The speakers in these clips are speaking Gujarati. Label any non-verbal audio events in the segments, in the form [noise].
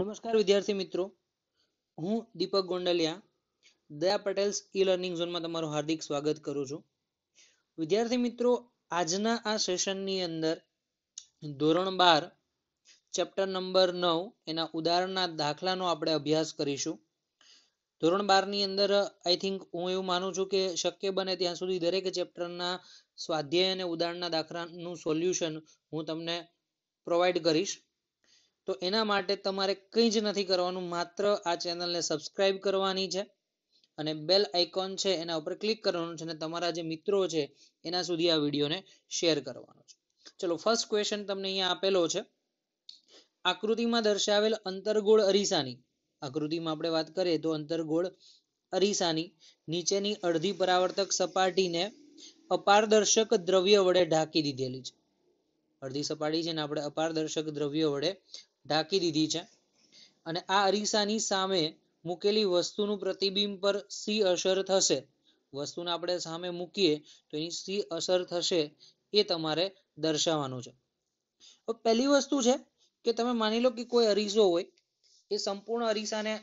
નમસ્કાર વિદ્યાર્થી મિત્રો હું દીપક ગોંડલિયા દયા પટેલ્સ ઈ લર્નિંગ ઝોનમાં તમારું હાર્દિક સ્વાગત કરું છું વિદ્યાર્થી મિત્રો આજના આ સેશનની અંદર ધોરણ બાર ચેપ્ટર નંબર નવ એના ઉદાહરણના દાખલાનો આપણે અભ્યાસ કરીશું ધોરણ બારની અંદર આઈ થિંક હું એવું માનું છું કે શક્ય બને ત્યાં સુધી દરેક ચેપ્ટરના સ્વાધ્યાય અને ઉદાહરણના દાખલાનું સોલ્યુશન હું તમને પ્રોવાઈડ કરીશ તો એના માટે તમારે કંઈ જ નથી કરવાનું માત્ર આ ચેનલને સબસ્ક્રાઇબ કરવાની છે અને બેલ આઇકોન છે એના ઉપર ક્લિક કરવાનું છે અને તમારા જે મિત્રો છે એના સુધી આ વિડીયોને શેર કરવાનો છે ચલો ફર્સ્ટ ક્વેશ્ચન તમને અહીંયા આપેલો છે આકૃતિમાં દર્શાવેલ અંતરગોળ અરીસાની આકૃતિમાં આપણે વાત કરીએ તો અંતરગોળ અરીસાની નીચેની અડધી પરાવર્તક સપાટીને અપારદર્શક દ્રવ્ય વડે ઢાંકી દીધેલી છે અડધી સપાટી છે ને આપણે અપારદર્શક દ્રવ્ય વડે ઢાંકી દીધી છે અને આ અરીસાની સામે મૂકેલી વસ્તુનું પ્રતિબિંબ પર સી અસર થશે વસ્તુને આપણે સામે મૂકીએ તો એની સી અસર થશે એ તમારે દર્શાવવાનું છે તો પહેલી વસ્તુ છે કે તમે માની લો કે કોઈ અરીસો હોય એ સંપૂર્ણ અરીસાને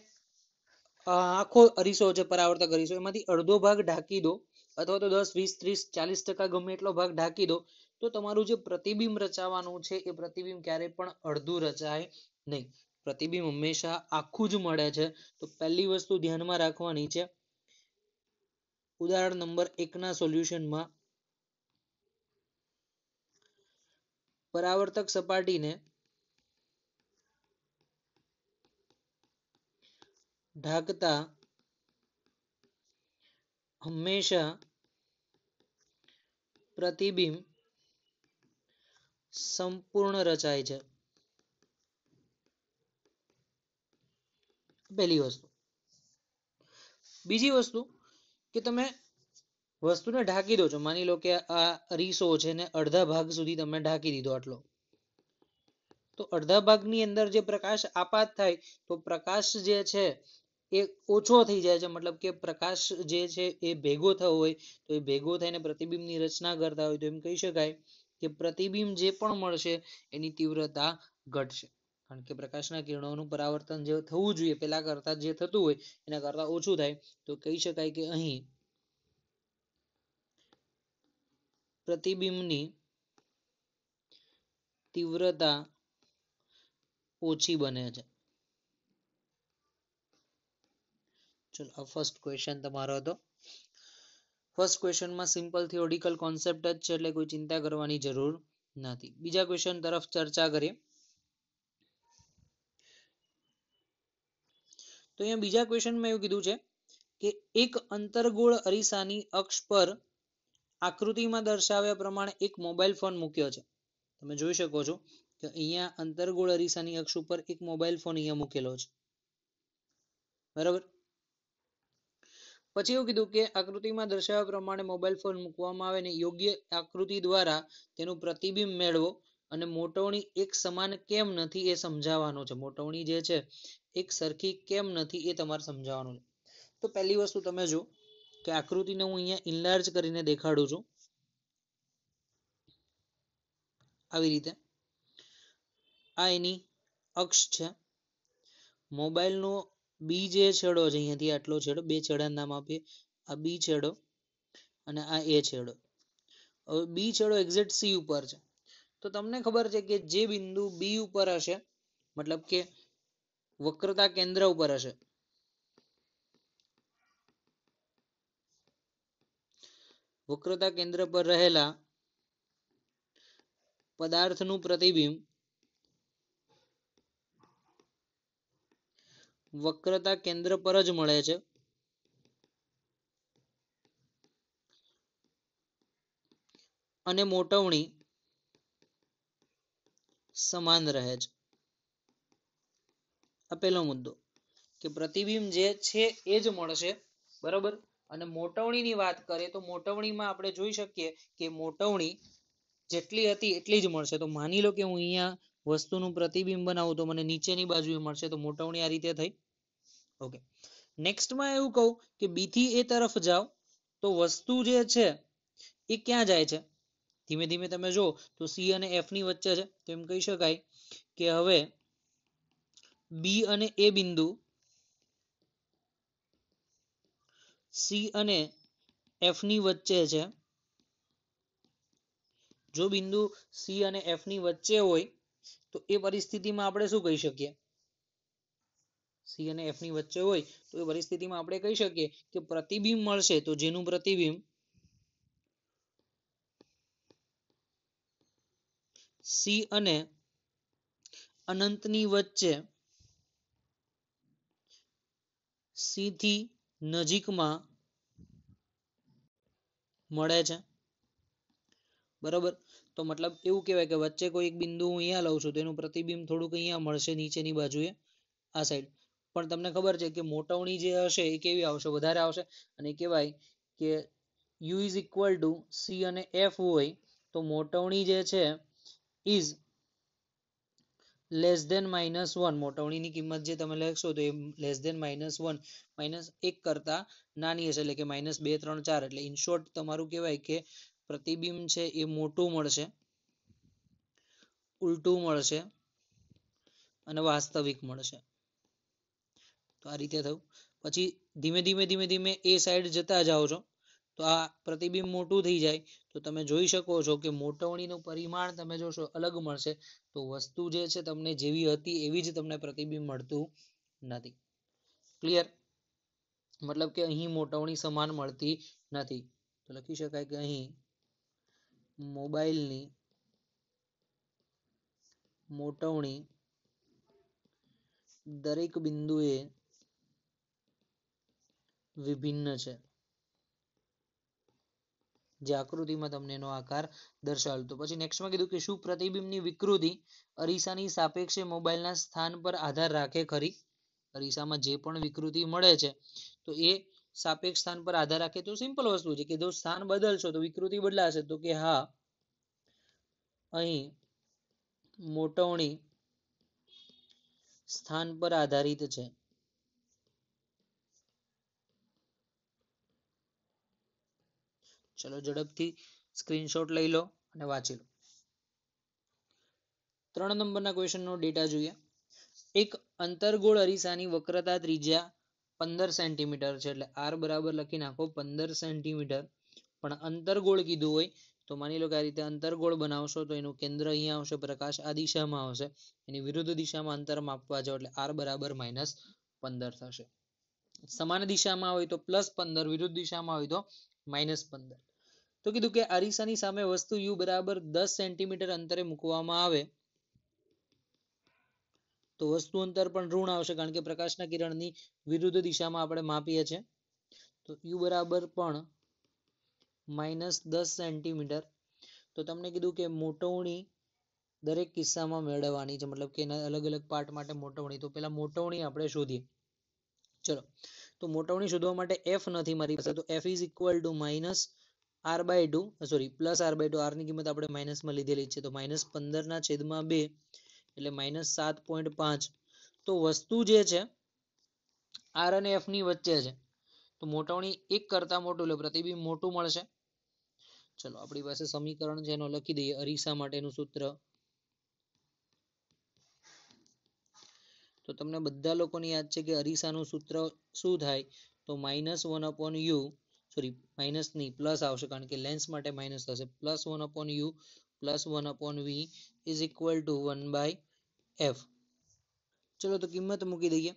આખો અરીસો છે પરાવર્તક અરીસો એમાંથી અડધો ભાગ ઢાંકી દો અથવા તો દસ વીસ ત્રીસ ચાલીસ ટકા ગમે એટલો ભાગ ઢાંકી દો તો તમારું જે પ્રતિબિંબ રચાવાનું છે એ પ્રતિબિંબ ક્યારે પણ અડધું રચાય નહીં પ્રતિબિંબ હંમેશા આખું જ મળે છે તો પહેલી વસ્તુ ધ્યાનમાં રાખવાની છે ઉદાહરણ નંબર એકના સોલ્યુશનમાં પરાવર્તક સપાટીને ઢાંકતા હંમેશા પ્રતિબિંબ સંપૂર્ણ રચાય છે પહેલી વસ્તુ બીજી વસ્તુ કે તમે વસ્તુને ઢાંકી દો છો માની લો કે આ રીસો છે ને અડધા ભાગ સુધી તમે ઢાંકી દીધો આટલો તો અડધા ભાગની અંદર જે પ્રકાશ આપાત થાય તો પ્રકાશ જે છે એ ઓછો થઈ જાય છે મતલબ કે પ્રકાશ જે છે એ ભેગો થયો હોય તો એ ભેગો થઈને પ્રતિબિંબની રચના કરતા હોય તો એમ કહી શકાય કે પ્રતિબિંબ જે પણ મળશે એની તીવ્રતા ઘટશે કારણ કે પ્રકાશના કિરણોનું પરાવર્તન જે થવું જોઈએ પેલા કરતા જે થતું હોય એના કરતા ઓછું થાય તો કહી શકાય કે અહીં પ્રતિબિંબની તીવ્રતા ઓછી બને છે ચલો આ ફર્સ્ટ ક્વેશ્ચન તમારો હતો ફર્સ્ટ ક્વેશ્ચનમાં સિમ્પલ થિયોરિકલ કોન્સેપ્ટ જ છે એટલે કોઈ ચિંતા કરવાની જરૂર નથી બીજા ક્વેશ્ચન તરફ ચર્ચા કરીએ તો અહીંયા બીજા ક્વેશ્ચનમાં એવું કીધું છે કે એક અંતરગોળ અરીસાની અક્ષ પર આકૃતિમાં દર્શાવ્યા પ્રમાણે એક મોબાઈલ ફોન મૂક્યો છે તમે જોઈ શકો છો કે અહીંયા અંતરગોળ અરીસાની અક્ષ ઉપર એક મોબાઈલ ફોન અહીંયા મૂકેલો છે બરાબર પછી એવું કીધું કે આકૃતિમાં દર્શાવ્યા પ્રમાણે મોબાઈલ ફોન મૂકવામાં આવે ને યોગ્ય આકૃતિ દ્વારા તેનું પ્રતિબિંબ મેળવો અને મોટવણી એક સમાન કેમ નથી એ સમજાવવાનો છે મોટવણી જે છે એક સરખી કેમ નથી એ તમારે સમજાવવાનું છે તો પહેલી વસ્તુ તમે જો કે આકૃતિને હું અહીંયા ઇનલાર્જ કરીને દેખાડું છું આવી રીતે આ એની અક્ષ છે મોબાઈલનો બી જે છેડો છે અહીંયાથી આટલો છેડો બે છેડાનું નામ આપીએ આ બી છેડો અને આ એ છેડો હવે બી છેડો એક્ઝેક્ટ સી ઉપર છે તો તમને ખબર છે કે જે બિંદુ બી ઉપર હશે મતલબ કે વક્રતા કેન્દ્ર ઉપર હશે વક્રતા કેન્દ્ર પર રહેલા પદાર્થનું પ્રતિબિંબ વક્રતા કેન્દ્ર પર જ મળે છે અને મોટવણી સમાન રહે છે આપેલો મુદ્દો કે પ્રતિબિંબ જે છે એ જ મળશે બરોબર અને મોટવણીની વાત કરીએ તો મોટવણીમાં આપણે જોઈ શકીએ કે મોટવણી જેટલી હતી એટલી જ મળશે તો માની લો કે હું અહીંયા વસ્તુનું પ્રતિબિંબ બનાવું તો મને નીચેની બાજુએ મળશે તો મોટવણી આ રીતે થઈ ઓકે નેક્સ્ટમાં એવું કહું કે બીથી એ તરફ જાઓ તો વસ્તુ જે છે એ ક્યાં જાય છે ધીમે ધીમે તમે જો તો સી અને એફ ની વચ્ચે છે તો એમ કહી શકાય કે હવે બી અને એ બિંદુ સી અને એફ ની વચ્ચે છે જો બિંદુ સી અને એફ ની વચ્ચે હોય તો એ પરિસ્થિતિમાં આપણે શું કહી શકીએ સી અને એફ ની વચ્ચે હોય તો એ પરિસ્થિતિમાં આપણે કહી શકીએ કે પ્રતિબિંબ મળશે તો જેનું પ્રતિબિંબ સી અને અનંતની વચ્ચે સી થી નજીકમાં મળે છે બરાબર તો મતલબ એવું કહેવાય કે વચ્ચે કોઈ એક બિંદુ હું અહીંયા લઉં છું તો એનું પ્રતિબિંબ થોડુંક અહીંયા મળશે નીચેની બાજુએ આ સાઈડ પણ તમને ખબર છે કે મોટવણી જે હશે એ કેવી આવશે વધારે આવશે અને કહેવાય કે u is equal to c અને એફ હોય તો મોટવણી જે છે is less than minus one મોટવણીની કિંમત જે તમે લખશો તો એ less than minus one minus એક કરતા નાની હશે એટલે કે માઇનસ બે ત્રણ ચાર એટલે ઇન શોર્ટ તમારું કહેવાય કે પ્રતિબિંબ છે એ મોટું મળશે ઉલટું મળશે અને વાસ્તવિક મળશે તો આ રીતે થયું પછી ધીમે ધીમે ધીમે ધીમે એ સાઈડ જતા જાઓ છો તો આ પ્રતિબિંબ મોટું થઈ જાય તો તમે જોઈ શકો છો કે મોટવણીનું પરિમાણ તમે જોશો અલગ મળશે તો વસ્તુ જે છે તમને જેવી હતી એવી જ તમને પ્રતિબિંબ મળતું નથી ક્લિયર મતલબ કે અહીં મોટવણી સમાન મળતી નથી તો લખી શકાય કે અહીં મોબાઈલની મોટવણી દરેક બિંદુએ વિભિન્ન છે જે આકૃતિમાં તમને એનો આકાર દર્શાવેલ તો પછી નેક્સ્ટમાં કીધું કે શું પ્રતિબિંબની વિકૃતિ અરીસાની સાપેક્ષે મોબાઈલના સ્થાન પર આધાર રાખે ખરી અરીસામાં જે પણ વિકૃતિ મળે છે તો એ સાપેક્ષ સ્થાન પર આધાર રાખે તો સિમ્પલ વસ્તુ છે કે જો સ્થાન બદલશો તો વિકૃતિ બદલાશે તો કે હા અહીં મોટવણી સ્થાન પર આધારિત છે ચલો ઝડપથી સ્ક્રીનશોટ લઈ લો અને વાંચી લો ત્રણ નંબરના ક્વેશ્ચનનો ડેટા જોઈએ એક અંતરગોળ અરીસાની વક્રતા ત્રિજ્યા પંદર સેન્ટીમીટર છે એટલે આર બરાબર લખી નાખો પંદર સેન્ટીમીટર પણ અંતરગોળ કીધું હોય તો માની લો કે આ રીતે અંતરગોળ બનાવશો તો એનું કેન્દ્ર અહીંયા આવશે પ્રકાશ આ દિશામાં આવશે એની વિરુદ્ધ દિશામાં અંતર માપવા જાવ એટલે આર બરાબર માઇનસ પંદર થશે સમાન દિશામાં હોય તો પ્લસ પંદર વિરુદ્ધ દિશામાં હોય તો માઇનસ પંદર તો કીધું કે અરીસાની સામે વસ્તુ યુ બરાબર દસ સેન્ટીમીટર અંતરે મૂકવામાં આવે તો વસ્તુ અંતર પણ ઋણ આવશે કારણ કે પ્રકાશના કિરણની વિરુદ્ધ દિશામાં આપણે માપીએ છીએ તો યુ બરાબર પણ માઇનસ દસ સેન્ટીમીટર તો તમને કીધું કે મોટવણી દરેક કિસ્સામાં મેળવવાની છે મતલબ કે એના અલગ અલગ પાર્ટ માટે મોટવણી તો પહેલાં મોટવણી આપણે શોધીએ ચલો તો મોટવણી શોધવા માટે એફ નથી મારી પાસે તો f is equal to minus r by two sorry plus r by two આરની કિંમત આપણે માઇનસમાં લીધેલી છે તો માઇનસ પંદરના છેદમાં બે એટલે માઇનસ સાત પોઈન્ટ પાંચ તો વસ્તુ જે છે આર અને એફની વચ્ચે છે તો મોટવણી એક કરતાં મોટું એટલે પ્રતિબિંબ મોટું મળશે ચલો આપણી પાસે સમીકરણ છે એનો લખી દઈએ અરીસા માટેનું સૂત્ર તો તમને બધા લોકોની યાદ છે કે અરીસાનું સૂત્ર શું થાય તો minus one upon u sorry minus નહીં પ્લસ આવશે કારણ કે લેન્સ માટે માઇનસ થશે plus one upon you plus one upon V is equal to one by F ચલો તો કિંમત મૂકી દઈએ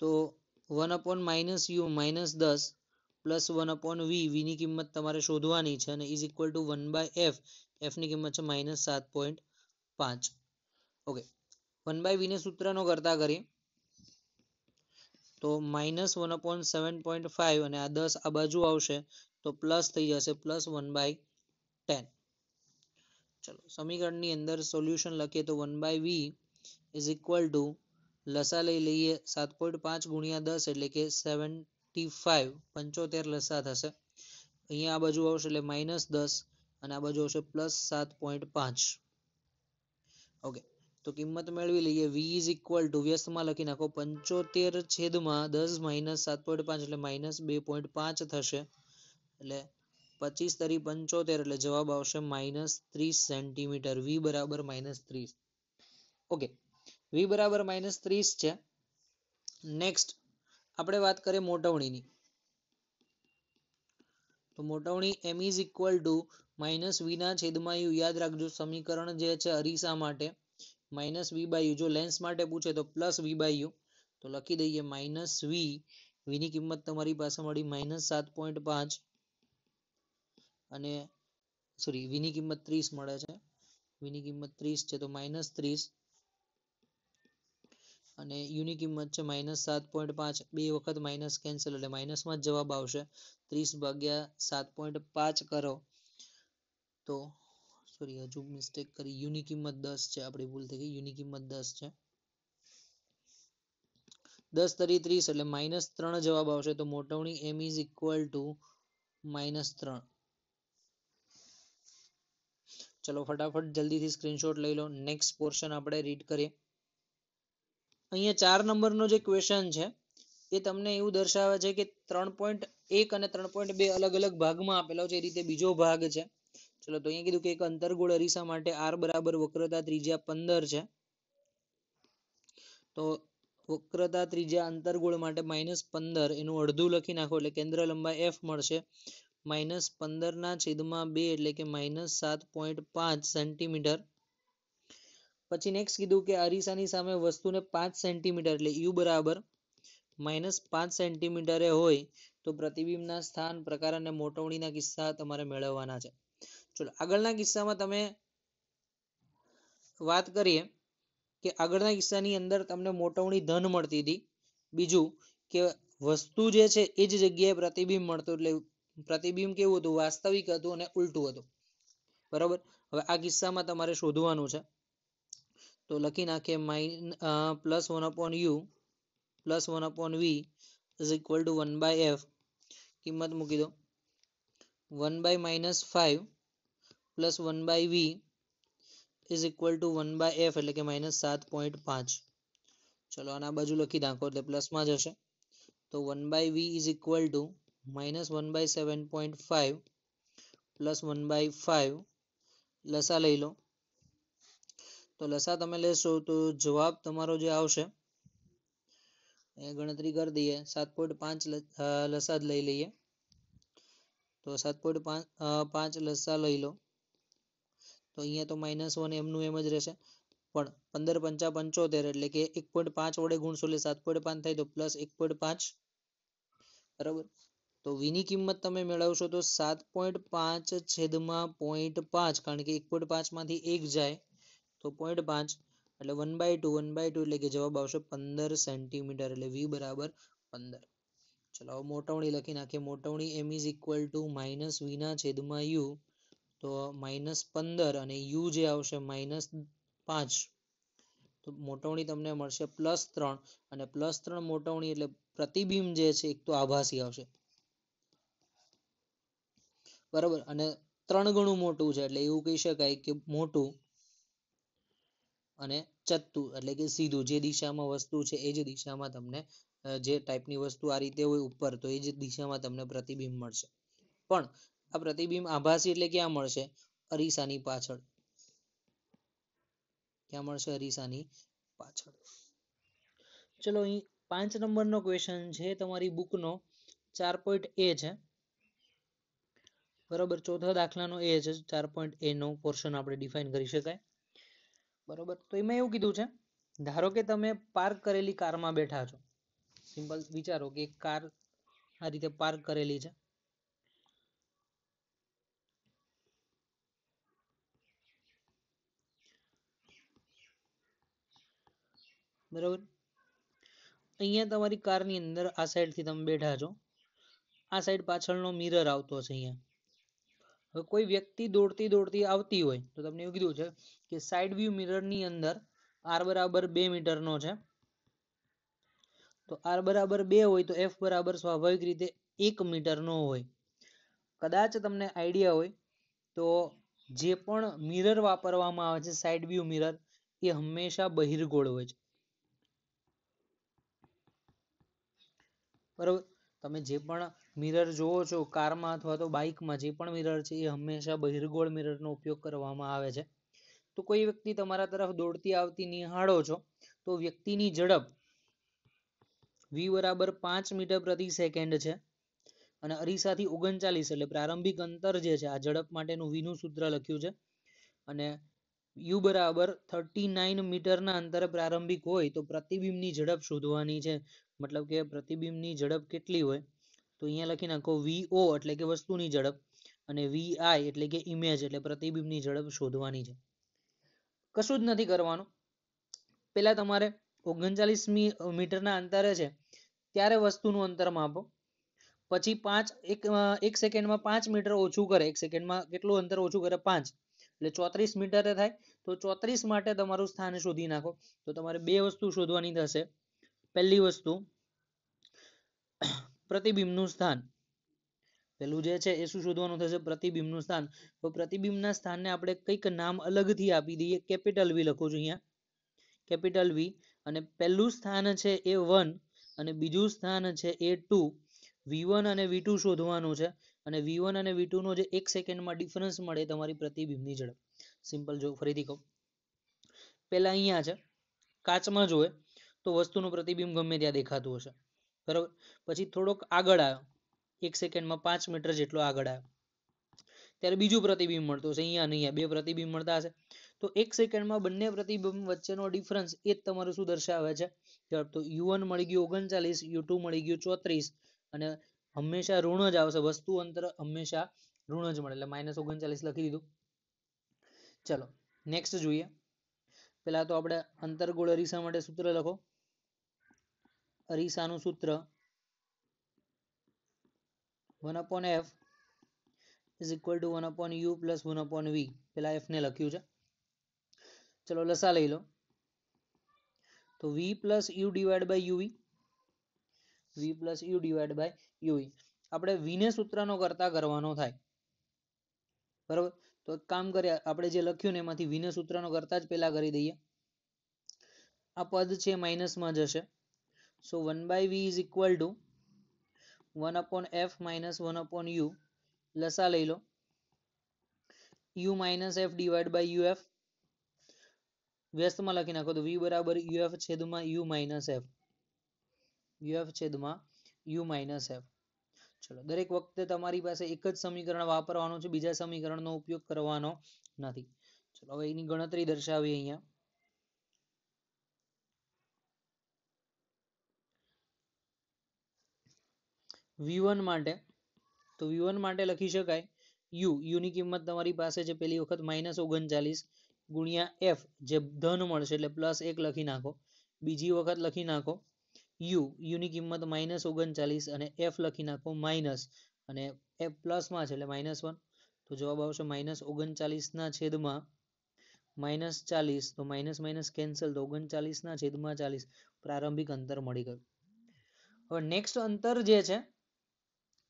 તો one upon minus u minus દસ પ્લસ વન અપોન વી વીની કિંમત તમારે શોધવાની છે અને is equal to one by f એફની કિંમત છે માઇનસ સાત પોઈન્ટ પાંચ ઓકે વન બાય વીને સૂત્રનો કરતા કરીએ તો minus one upon seven point five અને આ દસ આ બાજુ આવશે તો પ્લસ થઈ જશે પ્લસ વન બાય ટેન ચલો સમીકરણની અંદર સોલ્યુશન લખીએ તો one by V is equal to લસા લઈ લઈએ સાત પોઈન્ટ પાંચ ગુણ્યા દસ એટલે કે સેવન્ટી ફાઇવ પંચોતેર લસા થશે અહીંયા આ બાજુ આવશે એટલે માઇનસ દસ અને આ બાજુ આવશે પ્લસ સાત પોઈન્ટ પાંચ ઓકે તો કિંમત મેળવી લઈએ વી ઇઝ ઇક્વલ ટુ વ્યસ્તમાં લખી નાખો પંચોતેર છેદમાં દસ માઇનસ સાત પોઈન્ટ પાંચ એટલે માઇનસ બે પોઈન્ટ પાંચ થશે એટલે પચીસ તરી પંચોતેર એટલે જવાબ આવશે માઇનસ ત્રીસ સેન્ટીમીટર વી બરાબર માઇનસ ત્રીસ ઓકે વી બરાબર માઇનસ ત્રીસ છે નેક્સ્ટ આપણે વાત કરીએ મોટવણીની તો મોટવણી m is equal to minus વીના છેદમાં યુ યાદ રાખજો સમીકરણ જે છે અરીસા માટે માઇનસ વી બાય જો લેન્સ માટે પૂછે તો પ્લસ વી બાય તો લખી દઈએ માઇનસ વી વીની કિંમત તમારી પાસે મળી માઇનસ સાત અને સોરી વીની કિંમત ત્રીસ મળે છે વીની કિંમત ત્રીસ છે તો માઇનસ ત્રીસ અને યુની કિંમત છે માઇનસ સાત પોઈન્ટ પાંચ બે વખત માઇનસ કેન્સલ એટલે માઇનસમાં જ જવાબ આવશે ત્રીસ ભાગ્યા સાત પોઈન્ટ પાંચ કરો તો સોરી હજુ મિસ્ટેક કરી યુની કિંમત દસ છે આપણી ભૂલ થઈ ગઈ યુની કિંમત દસ છે દસ તરી ત્રીસ એટલે માઇનસ ત્રણ જવાબ આવશે તો મોટવણી m is equal to minus ત્રણ ચલો ફટાફટ જલ્દીથી સ્ક્રીનશોટ લઈ લો નેક્સ્ટ પોર્શન આપણે રીડ કરીએ અહીંયા ચાર નંબરનો જે ક્વેશ્ચન છે એ તમને એવું દર્શાવે છે કે ત્રણ પોઈન્ટ એક અને ત્રણ પોઈન્ટ બે અલગ અલગ ભાગમાં આપેલો છે એ રીતે બીજો ભાગ છે ચલો તો અહીંયા કીધું કે એક અંતરગોળ અરીસા માટે આર બરાબર વક્રતા ત્રિજ્યા પંદર છે તો વક્રતા ત્રિજ્યા અંતરગોળ માટે માઇનસ પંદર એનું અડધું લખી નાખો એટલે કેન્દ્ર લંબાઈ એફ મળશે માઇનસ પંદરના છેદમાં બે એટલે કે માઇનસ સાત પોઈન્ટ પાંચ સેન્ટીમીટર પછી નેક્સ્ટ કીધું કે અરીસાની સામે વસ્તુને પાંચ સેન્ટીમીટર એટલે યુ બરાબર માઇનસ પાંચ સેન્ટીમીટરે હોય તો પ્રતિબિંબના સ્થાન પ્રકાર અને મોટવણીના કિસ્સા તમારે મેળવવાના છે ચલો આગળના કિસ્સામાં તમે વાત કરીએ કે આગળના કિસ્સાની અંદર તમને મોટવણી ધન મળતી હતી બીજું કે વસ્તુ જે છે એ જ જગ્યાએ પ્રતિબિંબ મળતું એટલે પ્રતિબિંબ કેવું હતું વાસ્તવિક હતું અને ઉલટું હતું બરાબર હવે આ કિસ્સામાં તમારે શોધવાનું છે તો લખી નાખીએ minus plus one upon you plus one upon V is equal to one by f કિંમત મૂકી દો one by minus five plus one by V is equal to one by f એટલે કે માઇનસ સાત પોઈન્ટ પાંચ ચલો આના બાજુ લખી નાખો એટલે પ્લસમાં જશે તો one by V is equal to minus one by seven point five plus one by five લસા લઈ લો તો લસા તમે લેશો તો જવાબ તમારો જે આવશે એ ગણતરી કરી દઈએ સાત પોઈન્ટ પાંચ લસા જ લઈ લઈએ તો સાત પોઈન્ટ પાંચ લસા લઈ લો તો અહીંયા તો માઇનસ વન એમનું એમ જ રહેશે પણ પંદર પંચા પંચોતેર એટલે કે એક પોઈન્ટ પાંચ વડે ગુણશો એટલે સાત પોઈન્ટ પાંચ થાય તો પ્લસ એક પોઈન્ટ પાંચ બરાબર તો વીની કિંમત તમે મેળવશો તો સાત પોઈન્ટ પાંચ છેદમાં પોઈન્ટ પાંચ કારણ કે એક પોઈન્ટ પાંચમાંથી એક જાય તો પોઈન્ટ પાંચ એટલે one by two one by two એટલે કે જવાબ આવશે પંદર સેન્ટીમીટર એટલે વી બરાબર પંદર ચલો મોટવણી લખી નાખીએ મોટવણી m is equal to minus વીના છેદમાં યુ તો માઇનસ પંદર અને યુ જે આવશે માઇનસ પાંચ તો મોટવણી તમને મળશે પ્લસ ત્રણ અને પ્લસ ત્રણ મોટવણી એટલે પ્રતિબિંબ જે છે એક તો આભાસી આવશે બરાબર અને ત્રણ ગણું મોટું છે એટલે એવું કહી શકાય કે મોટું અને ચત્તુ એટલે કે સીધું જે દિશામાં વસ્તુ છે એ જ દિશામાં તમને જે ટાઈપની વસ્તુ આ રીતે હોય ઉપર તો એ જ દિશામાં તમને પ્રતિબિંબ મળશે પણ આ પ્રતિબિંબ આભાસી એટલે ક્યાં મળશે અરીસાની પાછળ ક્યાં મળશે અરીસાની પાછળ ચલો અહીં પાંચ નંબરનો ક્વેશ્ચન છે તમારી બુકનો ચાર પોઈન્ટ એ છે બરોબર ચોથા દાખલાનો એ છે ચાર પોઈન્ટ એ નો પોર્શન આપણે ડિફાઇન કરી શકાય બરોબર તો એમાં એવું કીધું છે ધારો કે તમે પાર્ક કરેલી કારમાં બેઠા છો સિમ્પલ વિચારો કે કાર આ રીતે પાર્ક કરેલી છે બરાબર અહીંયા તમારી કારની અંદર આ સાઈડથી તમે બેઠા છો આ સાઈડ પાછળનો મિરર આવતો છે અહીંયા હવે કોઈ વ્યક્તિ દોડતી દોડતી આવતી હોય તો તમને એવું કીધું છે કે સાઈડ વ્યૂ મિરરની અંદર આર બરાબર બે મીટરનો છે તો આર બરાબર બે હોય તો એફ બરાબર સ્વાભાવિક રીતે એક મીટરનો હોય કદાચ તમને આઈડિયા હોય તો જે પણ મિરર વાપરવામાં આવે છે સાઈડ વ્યૂ મિરર એ હંમેશા બહિર્ગોળ હોય છે બરાબર તમે જે પણ મિરર જુઓ છો કારમાં અથવા તો બાઇકમાં જે પણ મિરર છે એ હંમેશા બહિર્ગોળ મિરરનો ઉપયોગ કરવામાં આવે છે તો કોઈ વ્યક્તિ તમારા તરફ દોડતી આવતી નિહાળો છો તો વ્યક્તિની ઝડપ વી બરાબર પાંચ મીટર પ્રતિ સેકન્ડ છે અને અરીસાથી ઓગણચાલીસ એટલે પ્રારંભિક અંતર જે છે આ ઝડપ માટેનું વીનું સૂત્ર લખ્યું છે અને યુ બરાબર થર્ટી નાઇન મીટરના અંતરે પ્રારંભિક હોય તો પ્રતિબિંબની ઝડપ શોધવાની છે મતલબ કે પ્રતિબિંબની ઝડપ કેટલી હોય તો અહીંયા લખી નાખો વીઓ એટલે કે વસ્તુની ઝડપ અને વીઆઈ એટલે કે ઇમેજ એટલે પ્રતિબિંબની ઝડપ શોધવાની છે કશું જ નથી કરવાનું પહેલા તમારે ઓગણચાલીસ મીટરના અંતરે છે ત્યારે વસ્તુનું અંતર માપો પછી પાંચ એક એક સેકન્ડમાં પાંચ મીટર ઓછું કરે એક સેકન્ડમાં કેટલું અંતર ઓછું કરે પાંચ એટલે ચોત્રીસ મીટરે થાય તો ચોત્રીસ માટે તમારું સ્થાન શોધી નાખો તો તમારે બે વસ્તુ શોધવાની થશે પહેલી વસ્તુ પ્રતિબિંબનું સ્થાન પેલું જે છે એ શું શોધવાનું થશે પ્રતિબિંબનું સ્થાન તો પ્રતિબિંબના સ્થાનને આપણે કંઈક નામ અલગથી આપી દઈએ કેપિટલ વી લખું છું અહીંયા કેપિટલ વી અને પહેલું સ્થાન છે એ વન અને બીજું સ્થાન છે એ ટુ વી વન અને વી ટુ શોધવાનું છે અને વી વન અને વી ટુનો જે એક સેકન્ડમાં ડિફરન્સ મળે તમારી પ્રતિબિંબની ઝડપ સિમ્પલ જો ફરીથી કહું પહેલાં અહીંયા છે કાચમાં જોવે તો વસ્તુનું પ્રતિબિંબ ગમે ત્યાં દેખાતું હશે બરાબર પછી થોડોક આગળ આવ્યો એક સેકન્ડમાં પાંચ મીટર જેટલો આગળ આવ્યો ત્યારે બીજું પ્રતિબિંબ મળતું હશે અહીંયા અહીંયા બે પ્રતિબિંબ મળતા હશે તો એક સેકન્ડમાં બંને પ્રતિબિંબ વચ્ચેનો ડિફરન્સ એ જ તમારું શું દર્શાવે છે તો યુ1 મળી ગયું ઓગણચાલીસ યુ ટુ મળી ગયું ચોત્રીસ અને હંમેશા ઋણ જ આવશે વસ્તુ અંતર હંમેશા ઋણ જ મળે એટલે માઇનસ ઓગણચાલીસ લખી દીધું ચલો નેક્સ્ટ જોઈએ પહેલા તો આપણે અંતરગોળ અરીસા માટે સૂત્ર લખો અરીસાનું સૂત્ર one upon f is equal to one upon you plus one upon v પેલા એફને લખ્યું છે ચલો લસા લઈ લો તો v plus u divide by u v v plus u divide by u v આપણે વીને સૂત્રનો કરતા કરવાનો થાય બરોબર તો એક કામ કરીએ આપણે જે લખ્યું ને એમાંથી વીને સૂત્રનો કરતા જ પેલા કરી દઈએ આ પદ છે માઇનસમાં જશે So 1 by v is equal to 1 upon f minus 1 upon u લસા લઈ લો u minus f divided by uf વ્યસ્તમાં લખી નાખો તો v બરાબર uf છેદમાં માઇનસ એફ યુ એફ છેદમાં યુ માઇનસ એફ ચલો દરેક વખતે તમારી પાસે એક જ સમીકરણ વાપરવાનું છે બીજા સમીકરણનો ઉપયોગ કરવાનો નથી ચલો હવે એની ગણતરી દર્શાવી અહીંયા વી વન માટે તો વી વન માટે લખી શકાય યુ યુની કિંમત તમારી પાસે છે પેલી વખત માઇનસ ઓગણચાલીસ ગુણ્યા એફ જે ધન મળશે એટલે પ્લસ એક લખી નાખો બીજી વખત લખી નાખો યુ યુની કિંમત માઇનસ ઓગણચાલીસ અને એફ લખી નાખો માઇનસ અને એફ પ્લસમાં છે એટલે માઇનસ વન તો જવાબ આવશે માઇનસ ઓગણચાલીસના છેદમાં માઇનસ ચાલીસ તો માઇનસ માઇનસ કેન્સલ તો ઓગણચાલીસના છેદમાં ચાલીસ પ્રારંભિક અંતર મળી ગયું હવે નેક્સ્ટ અંતર જે છે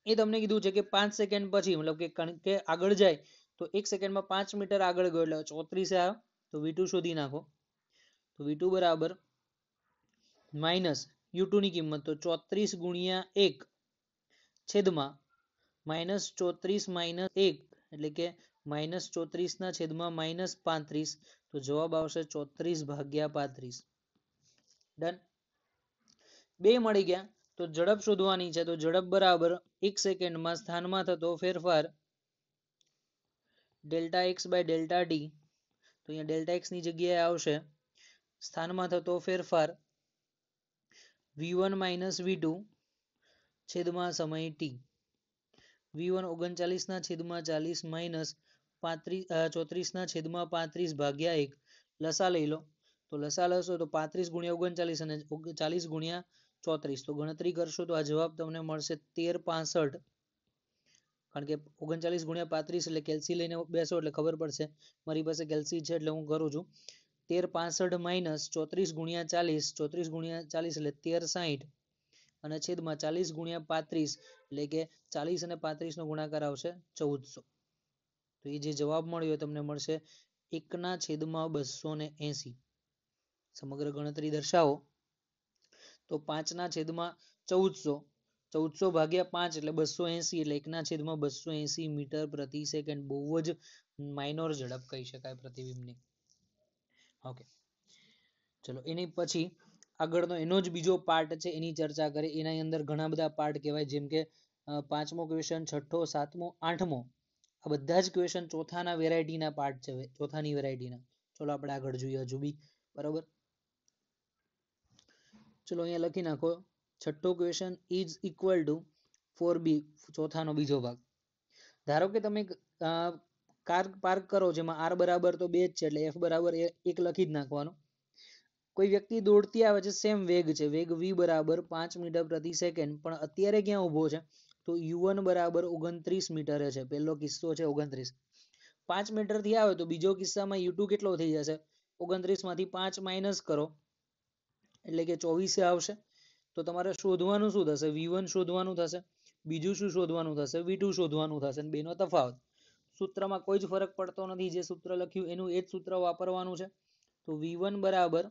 એ તમને કીધું છે કે પાંચ સેકન્ડ પછી મતલબ કે કે આગળ જાય તો એક સેકન્ડમાં પાંચ મીટર આગળ ગયો એટલે ચોત્રીસે આવ્યો તો વી શોધી નાખો તો વી બરાબર માઇનસ યુ ની કિંમત તો ચોત્રીસ ગુણ્યા એક છેદમાં માઇનસ ચોત્રીસ માઇનસ એક એટલે કે માઇનસ ચોત્રીસના છેદમાં માઇનસ પાંત્રીસ તો જવાબ આવશે ચોત્રીસ ભાગ્યા પાંત્રીસ ડન બે મળી ગયા તો ઝડપ શોધવાની છે તો ઝડપ બરાબર એક સેકન્ડમાં સ્થાનમાં થતો ફેરફાર delta x by delta d તો અહીંયા ડેલ્ટા એક્સની જગ્યાએ આવશે સ્થાનમાં થતો ફેરફાર v one minus v two છેદમાં સમય ટી વી વન ઓગણચાલીસના છેદમાં ચાલીસ માઇનસ પાંત્રીસ ચોત્રીસના છેદમાં પાંત્રીસ ભાગ્યા એક લસા લઈ લો તો લસા લસો તો પાંત્રીસ ગુણ્યા ઓગણચાલીસ અને ચાલીસ ગુણ્યા ચોત્રીસ તો ગણતરી કરશો તો આ જવાબ તમને મળશે તેર પાસઠ કારણ કે ઓગણચાલીસ ગુણ્યા પાંત્રીસ એટલે કેલ્સી લઈને બેસો એટલે ખબર પડશે મારી પાસે કેલ્સી છે એટલે હું કરું છું તેર પાસઠ માઇનસ ચોત્રીસ ગુણ્યા ચાલીસ ચોત્રીસ ગુણ્યા ચાલીસ એટલે તેર સાઠ અને છેદમાં ચાલીસ ગુણ્યા પાંત્રીસ એટલે કે ચાલીસ અને પાંત્રીસનો ગુણાકાર આવશે ચૌદસો તો એ જે જવાબ મળ્યો તમને મળશે એકના છેદમાં બસો ને એંસી સમગ્ર ગણતરી દર્શાવો તો પાંચના છેદમાં ચૌદસો ચૌદસો ભાગ્યા પાંચ એટલે બસો એસી એટલે એકના છેદમાં બસો એસી મીટર પ્રતિ સેકન્ડ બહુ જ માઇનોર ઝડપ કહી શકાય પ્રતિબિંબની ઓકે ચલો એની પછી આગળનો એનો જ બીજો પાર્ટ છે એની ચર્ચા કરી એની અંદર ઘણા બધા પાર્ટ કહેવાય જેમ કે પાંચમો ક્વેશ્ચન છઠ્ઠો સાતમો આઠમો આ બધા જ ક્વેશ્ચન ચોથાના વેરાયટીના પાર્ટ છે ચોથાની વેરાયટીના ચલો આપણે આગળ જોઈએ હજુ બી બરાબર ચલો અહીંયા લખી નાખો છઠ્ઠો question is equal to four b ચોથાનો બીજો ભાગ ધારો કે તમે કાર પાર્ક કરો જેમાં આર બરાબર તો બે જ છે એટલે એફ બરાબર એક લખી જ નાખવાનો કોઈ વ્યક્તિ દોડતી આવે છે સેમ વેગ છે વેગ વી બરાબર પાંચ મીટર પ્રતિ સેકન્ડ પણ અત્યારે ક્યાં ઊભો છે તો યુવન બરાબર ઓગણત્રીસ મીટરે છે પહેલો કિસ્સો છે ઓગણત્રીસ પાંચ મીટરથી આવે તો બીજો કિસ્સામાં યુ કેટલો થઈ જશે ઓગણત્રીસમાંથી પાંચ માઇનસ કરો એટલે કે ચોવીસે આવશે તો તમારે શોધવાનું શું થશે વી શોધવાનું થશે બીજું શું શોધવાનું થશે વી શોધવાનું થશે બેનો તફાવત સૂત્રમાં કોઈ જ ફરક પડતો નથી જે સૂત્ર લખ્યું એનું એ જ સૂત્ર વાપરવાનું છે તો વી બરાબર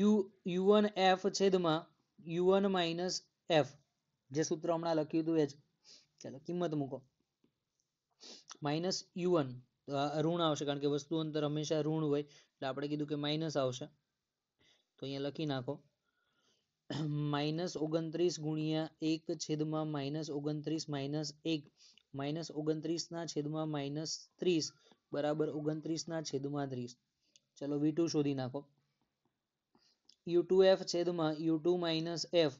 યુ યુ વન એફ છેદમાં યુ વન માઇનસ એફ જે સૂત્ર હમણાં લખ્યું હતું એ જ ચાલો કિંમત મૂકો માઇનસ યુ વન ઋણ આવશે કારણ કે વસ્તુ અંતર હંમેશા ઋણ હોય આપણે કીધું કે માઇનસ આવશે તો અહીંયા લખી નાખો માઇનસ ઓગણત્રીસ ગુણ્યા એક છેદમાં માઇનસ ઓગણત્રીસ માઇનસ એક માઇનસ ઓગણત્રીસના છેદમાં માઇનસ ત્રીસ બરાબર ઓગણત્રીસના છેદમાં ત્રીસ ચલો વી શોધી નાખો યુ ટુ એફ છેદમાં u two minus f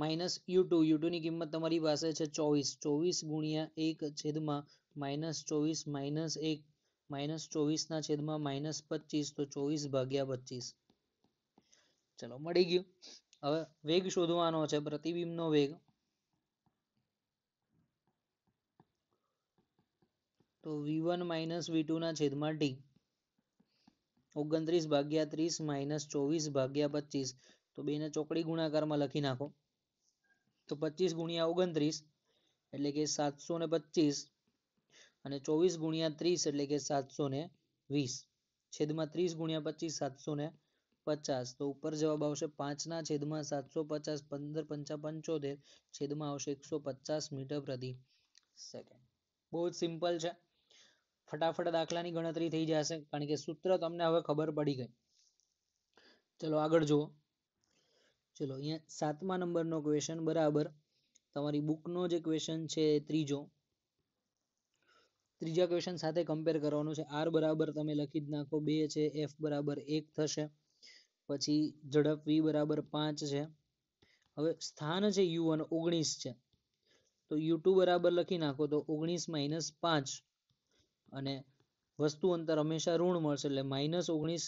minus u two u ટુની કિંમત તમારી પાસે છે ચોવીસ ચોવીસ ગુણ્યા એક છેદમાં માઇનસ ચોવીસ માઇનસ એક માઇનસ ચોવીસના છેદમાં માઇનસ પચીસ તો ચોવીસ ભાગ્યા પચીસ ચલો મળી ગયું હવે વેગ શોધવાનો છે પ્રતિબિંબનો વેગ તો v one minus v two ના છેદમાં ટી ઓગણત્રીસ ભાગ્યા ત્રીસ માઇનસ ચોવીસ ભાગ્યા પચીસ તો બેને ચોકડી ગુણાકારમાં લખી નાખો તો પચીસ ગુણ્યા ઓગણત્રીસ એટલે કે સાતસો ને પચીસ અને ચોવીસ ગુણ્યા ત્રીસ એટલે કે સાતસો ને વીસ છેદમાં ત્રીસ ગુણ્યા પચીસ સાતસો ને પચાસ તો ઉપર જવાબ આવશે પાંચના છેદમાં સાતસો પચાસ પંદર પંચા પંચોતેર છેદમાં આવશે એકસો પચાસ મીટર પ્રતિ સેકન્ડ બહુ જ સિમ્પલ છે ફટાફટ દાખલાની ગણતરી થઈ જશે કારણ કે સૂત્ર તમને હવે ખબર પડી ગઈ ચલો આગળ જુઓ ચલો અહીંયા સાતમા નંબરનો ક્વેશ્ચન બરાબર તમારી બુકનો જે ક્વેશ્ચન છે ત્રીજો ત્રીજા ક્વેશ્ચન સાથે કમ્પેર કરવાનું છે આર બરાબર તમે લખી જ નાખો બે છે એફ બરાબર એક થશે પછી ઝડપ વી બરાબર પાંચ છે હવે સ્થાન છે યુ અને ઓગણીસ છે તો યુ ટુ બરાબર લખી નાખો તો ઓગણીસ માઇનસ પાંચ અને વસ્તુ અંતર હંમેશા ઋણ મળશે એટલે માઇનસ ઓગણીસ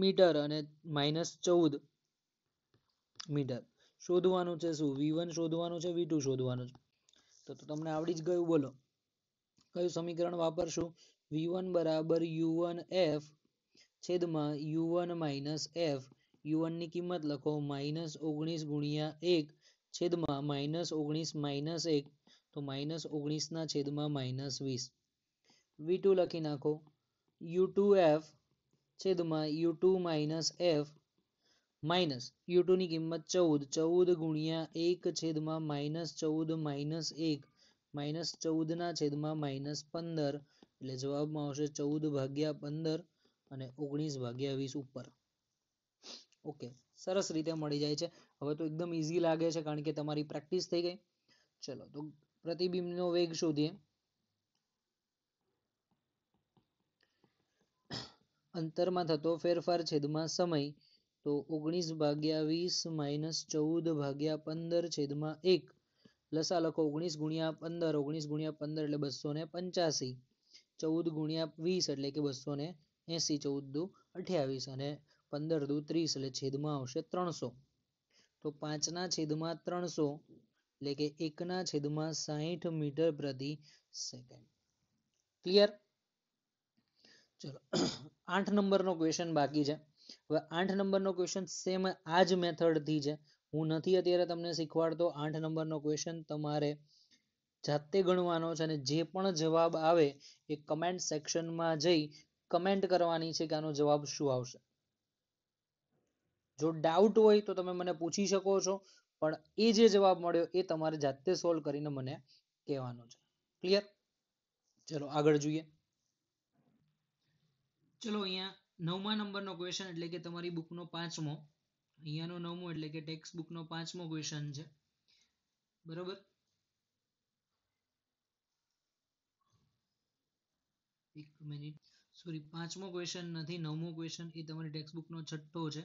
મીટર અને માઇનસ ચૌદ મીટર શોધવાનું છે શું વી વન શોધવાનું છે વી ટુ શોધવાનું છે તો તમને આવડી જ ગયું બોલો કયું સમીકરણ વાપરશું વી વન બરાબર યુ વન એફ છેદમાં u one minus f u વનની કિંમત લખો માઇનસ ઓગણીસ ગુણ્યા એક છેદમાં માઇનસ ઓગણીસ માઇનસ એક તો માઇનસ ઓગણીસના છેદમાં માઇનસ વીસ વી ટુ લખી નાખો યુ ટુ એફ છેદમાં u two minus f minus u ટુની કિંમત ચૌદ ચૌદ ગુણ્યા એક છેદમાં માઇનસ ચૌદ માઇનસ એક માઇનસ ચૌદના છેદમાં માઇનસ પંદર એટલે જવાબમાં આવશે ચૌદ ભાગ્યા પંદર અને ઓગણીસ ભાગ્યા વીસ ઉપર ઓકે સરસ રીતે મળી જાય છે હવે તો એકદમ ઇઝી લાગે છે કારણ કે તમારી પ્રેક્ટિસ થઈ ગઈ ચલો તો પ્રતિબિંબનો વેગ શોધીએ અંતરમાં થતો ફેરફાર છેદમાં સમય તો ઓગણીસ ભાગ્યા વીસ માઇનસ ચૌદ ભાગ્યા પંદર છેદમાં એક લસા લખો ઓગણીસ ગુણ્યા પંદર ઓગણીસ ગુણ્યા પંદર એટલે બસો ને પંચ્યાસી ચૌદ ગુણ્યા વીસ એટલે કે બસો ને એંસી ચૌદ દુ અઠ્યાવીસ અને પંદર દુ ત્રીસ એટલે છેદમાં આવશે ત્રણસો તો પાંચના છેદમાં ત્રણસો એટલે કે એકના છેદમાં સાહીઠ મીટર પ્રતિ સેકન્ડ ક્લિયર ચલો આઠ નંબરનો ક્વેશ્ચન બાકી છે હવે આઠ નંબરનો ક્વેશ્ચન સેમ આ જ મેથડથી છે હું નથી અત્યારે તમને શીખવાડતો આઠ નંબરનો ક્વેશ્ચન તમારે જાતે ગણવાનો છે અને જે પણ જવાબ આવે એ કમેન્ટ સેક્શનમાં જઈ કમેન્ટ કરવાની છે કે આનો જવાબ શું આવશે જો ડાઉટ હોય તો તમે મને પૂછી શકો છો પણ એ જે જવાબ મળ્યો એ તમારે જાતે સોલ્વ કરીને મને કહેવાનો છે ક્લિયર ચલો આગળ જોઈએ ચલો અહીંયા નવમા નંબરનો ક્વેશ્ચન એટલે કે તમારી બુકનો પાંચમો અહીંયાનો નવમો એટલે કે ટેક્સ્ટ બુકનો પાંચમો ક્વેશ્ચન છે બરોબર એક મિનિટ સોરી પાંચમો ક્વેશ્ચન નથી નવમો ક્વેશ્ચન એ તમારી ટેક્સ્ટ બુકનો છઠ્ઠો છે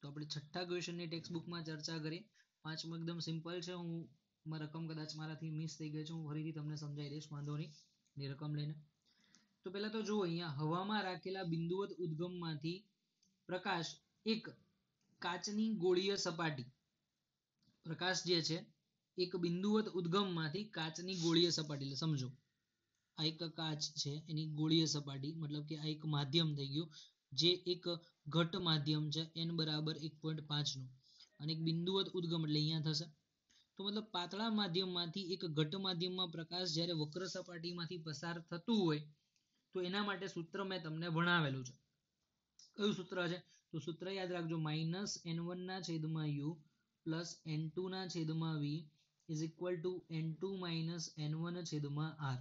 તો આપણે છઠ્ઠા ક્વેશ્ચનની ટેક્સ્ટ બુકમાં ચર્ચા કરી પાંચમો એકદમ સિમ્પલ છે હું રકમ કદાચ મારાથી મિસ થઈ ગઈ છે હું ફરીથી તમને સમજાવી દઈશ વાંધો નહીં એ રકમ લઈને તો પહેલાં તો જુઓ અહીંયા હવામાં રાખેલા બિંદુવત ઉદ્ગમમાંથી પ્રકાશ એક કાચની ગોળીય સપાટી પ્રકાશ જે છે એક બિંદુવત ઉદ્ગમમાંથી કાચની ગોળીય સપાટી એટલે સમજો આ એક કાચ છે એની ગોળીય સપાટી મતલબ કે આ એક માધ્યમ થઈ ગયું જે એક ઘટ માધ્યમ છે એન બરાબર એક પોઈન્ટ પાંચનું અને એક બિંદુવત ઉદગમ એટલે અહીંયા થશે તો મતલબ પાતળા માધ્યમમાંથી એક ઘટ માધ્યમમાં પ્રકાશ જ્યારે વક્ર સપાટીમાંથી પસાર થતું હોય તો એના માટે સૂત્ર મેં તમને ભણાવેલું છે કયું સૂત્ર છે તો સૂત્ર યાદ રાખજો માઇનસ એન વનના છેદમાં યુ પ્લસ એન ટુના છેદમાં v is equal to n two minus n one છેદમાં આર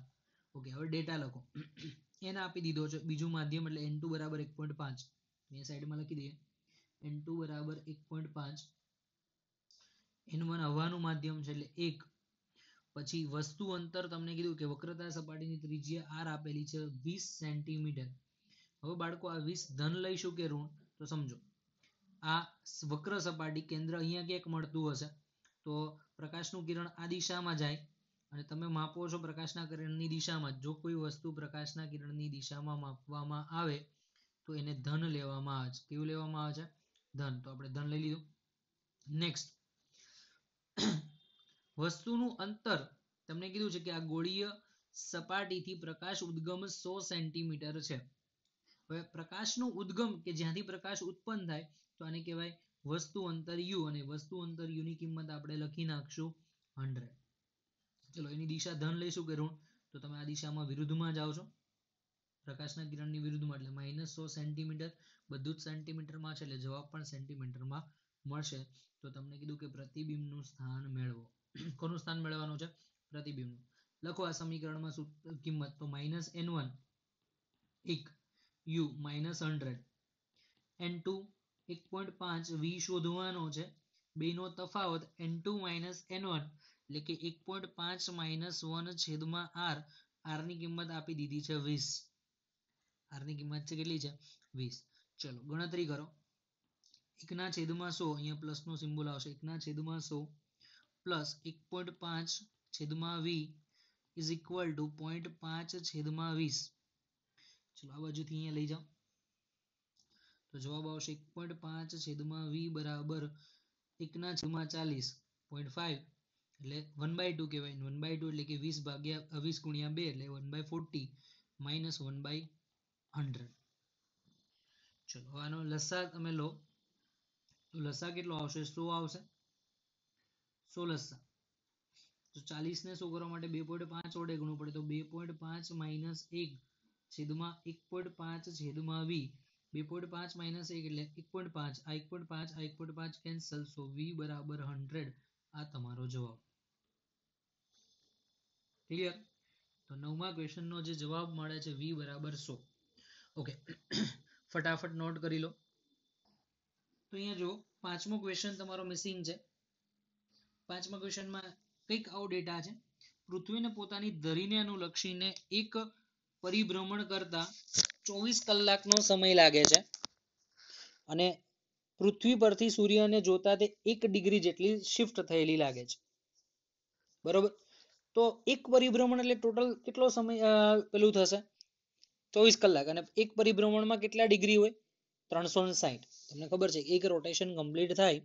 ઓકે હવે ડેટા લખો [clears throat] એને આપી દીધો છે બીજું માધ્યમ એટલે એન ટુ બરાબર એક પોઈન્ટ પાંચ મેં સાઈડમાં લખી દઈએ એન ટુ બરાબર એક પોઈન્ટ પાંચ એન વન હવાનું માધ્યમ છે એટલે એક પછી વસ્તુ અંતર તમને કીધું કે વક્રતા સપાટીની ત્રિજ્યા આર આપેલી છે વીસ સેન્ટીમીટર હવે બાળકો આ વીસ ધન લઈશું કે ઋણ તો સમજો આ વક્ર સપાટી કેન્દ્ર અહીંયા ક્યાંક મળતું હશે તો પ્રકાશનું કિરણ આ દિશામાં જાય અને તમે માપો છો પ્રકાશના કિરણની દિશામાં જો કોઈ વસ્તુ પ્રકાશના કિરણની દિશામાં માપવામાં આવે તો એને ધન લેવામાં આવે છે કેવું લેવામાં આવે છે ધન તો આપણે ધન લઈ લીધું નેક્સ્ટ વસ્તુનું અંતર તમને કીધું છે કે આ ગોળીય સપાટીથી પ્રકાશ ઉદ્ગમ સો સેન્ટીમીટર છે હવે પ્રકાશનો ઉદ્ગમ કે જ્યાંથી પ્રકાશ ઉત્પન્ન થાય તો આને કહેવાય વસ્તુ અંતર યુ અને વસ્તુ અંતર યુની કિંમત આપણે લખી નાખશું હંડ્રેડ ચલો એની દિશા ધન લઈશું કે ઋણ તો તમે આ દિશામાં વિરુદ્ધમાં જાઓ છો પ્રકાશના કિરણની વિરુદ્ધમાં એટલે માઇનસ સો સેન્ટીમીટર બધું જ સેન્ટીમીટરમાં છે એટલે જવાબ પણ સેન્ટીમીટરમાં મળશે તો તમને કીધું કે પ્રતિબિંબનું સ્થાન મેળવો [clears throat] કોનું સ્થાન મેળવવાનું છે પ્રતિબિંબનું લખો આ સમીકરણમાં કિંમત તો માઇનસ એન વન એક u minus hundred n two એક પોઈન્ટ પાંચ વી શોધવાનો છે બેનો તફાવત n two minus n one એટલે કે એક પોઈન્ટ પાંચ માઇનસ વન છેદમાં આર આરની કિંમત આપી દીધી છે વીસ આરની કિંમત છે કેટલી છે વીસ ચલો ગણતરી કરો એકના છેદમાં સો અહીંયા પ્લસનો સિમ્બોલ આવશે એકના છેદમાં સો પ્લસ એક પોઈન્ટ પાંચ છેદમાં v is equal to point પાંચ છેદમાં વીસ ચલો આ બાજુથી અહીંયા લઈ જાઓ તો જવાબ આવશે એક પોઈન્ટ પાંચ છેદમાં વી બરાબર એકના છેદમાં ચાલીસ પોઈન્ટ ફાઈવ એટલે વન બાય ટુ કહેવાય વન બાય ટુ એટલે કે વીસ ભાગ્યા વીસ ગુણ્યા બે એટલે one by forty minus one by hundred ચલો આનો લસા તમે લો તો લસા કેટલો આવશે સો આવશે સો લસા તો ચાલીસને સો કરવા માટે બે પોઈન્ટ પાંચ વડે ગુણવું પડે તો બે પોઈન્ટ પાંચ માઇનસ એક છેદમાં એક પોઈન્ટ પાંચ છેદમાં વી બે પોઈન્ટ પાંચ માઇનસ એક એટલે એક પોઈન્ટ પાંચ આ એક પોઈન્ટ પાંચ આ એક પોઈન્ટ પાંચ કેન્સલ સો વી બરાબર હંડ્રેડ આ તમારો જવાબ ક્લિયર તો નવમા ક્વેશ્ચનનો જે જવાબ મળે છે વી બરાબર સો ઓકે ફટાફટ નોટ કરી લો તો અહીંયા જો પાંચમો ક્વેશ્ચન તમારો મિસિંગ છે પાંચમા ક્વેશ્ચનમાં કંઈક આવો ડેટા છે પૃથ્વીને પોતાની ધરીને અનુલક્ષીને એક પરિભ્રમણ કરતા ચોવીસ કલાકનો સમય લાગે છે અને પૃથ્વી પરથી સૂર્યને જોતા તે એક ડિગ્રી જેટલી શિફ્ટ થયેલી લાગે છે બરોબર તો એક પરિભ્રમણ એટલે ટોટલ કેટલો સમય પેલું થશે ચોવીસ કલાક અને એક પરિભ્રમણમાં કેટલા ડિગ્રી હોય ત્રણસો ને સાઈઠ તમને ખબર છે એક રોટેશન કમ્પ્લીટ થાય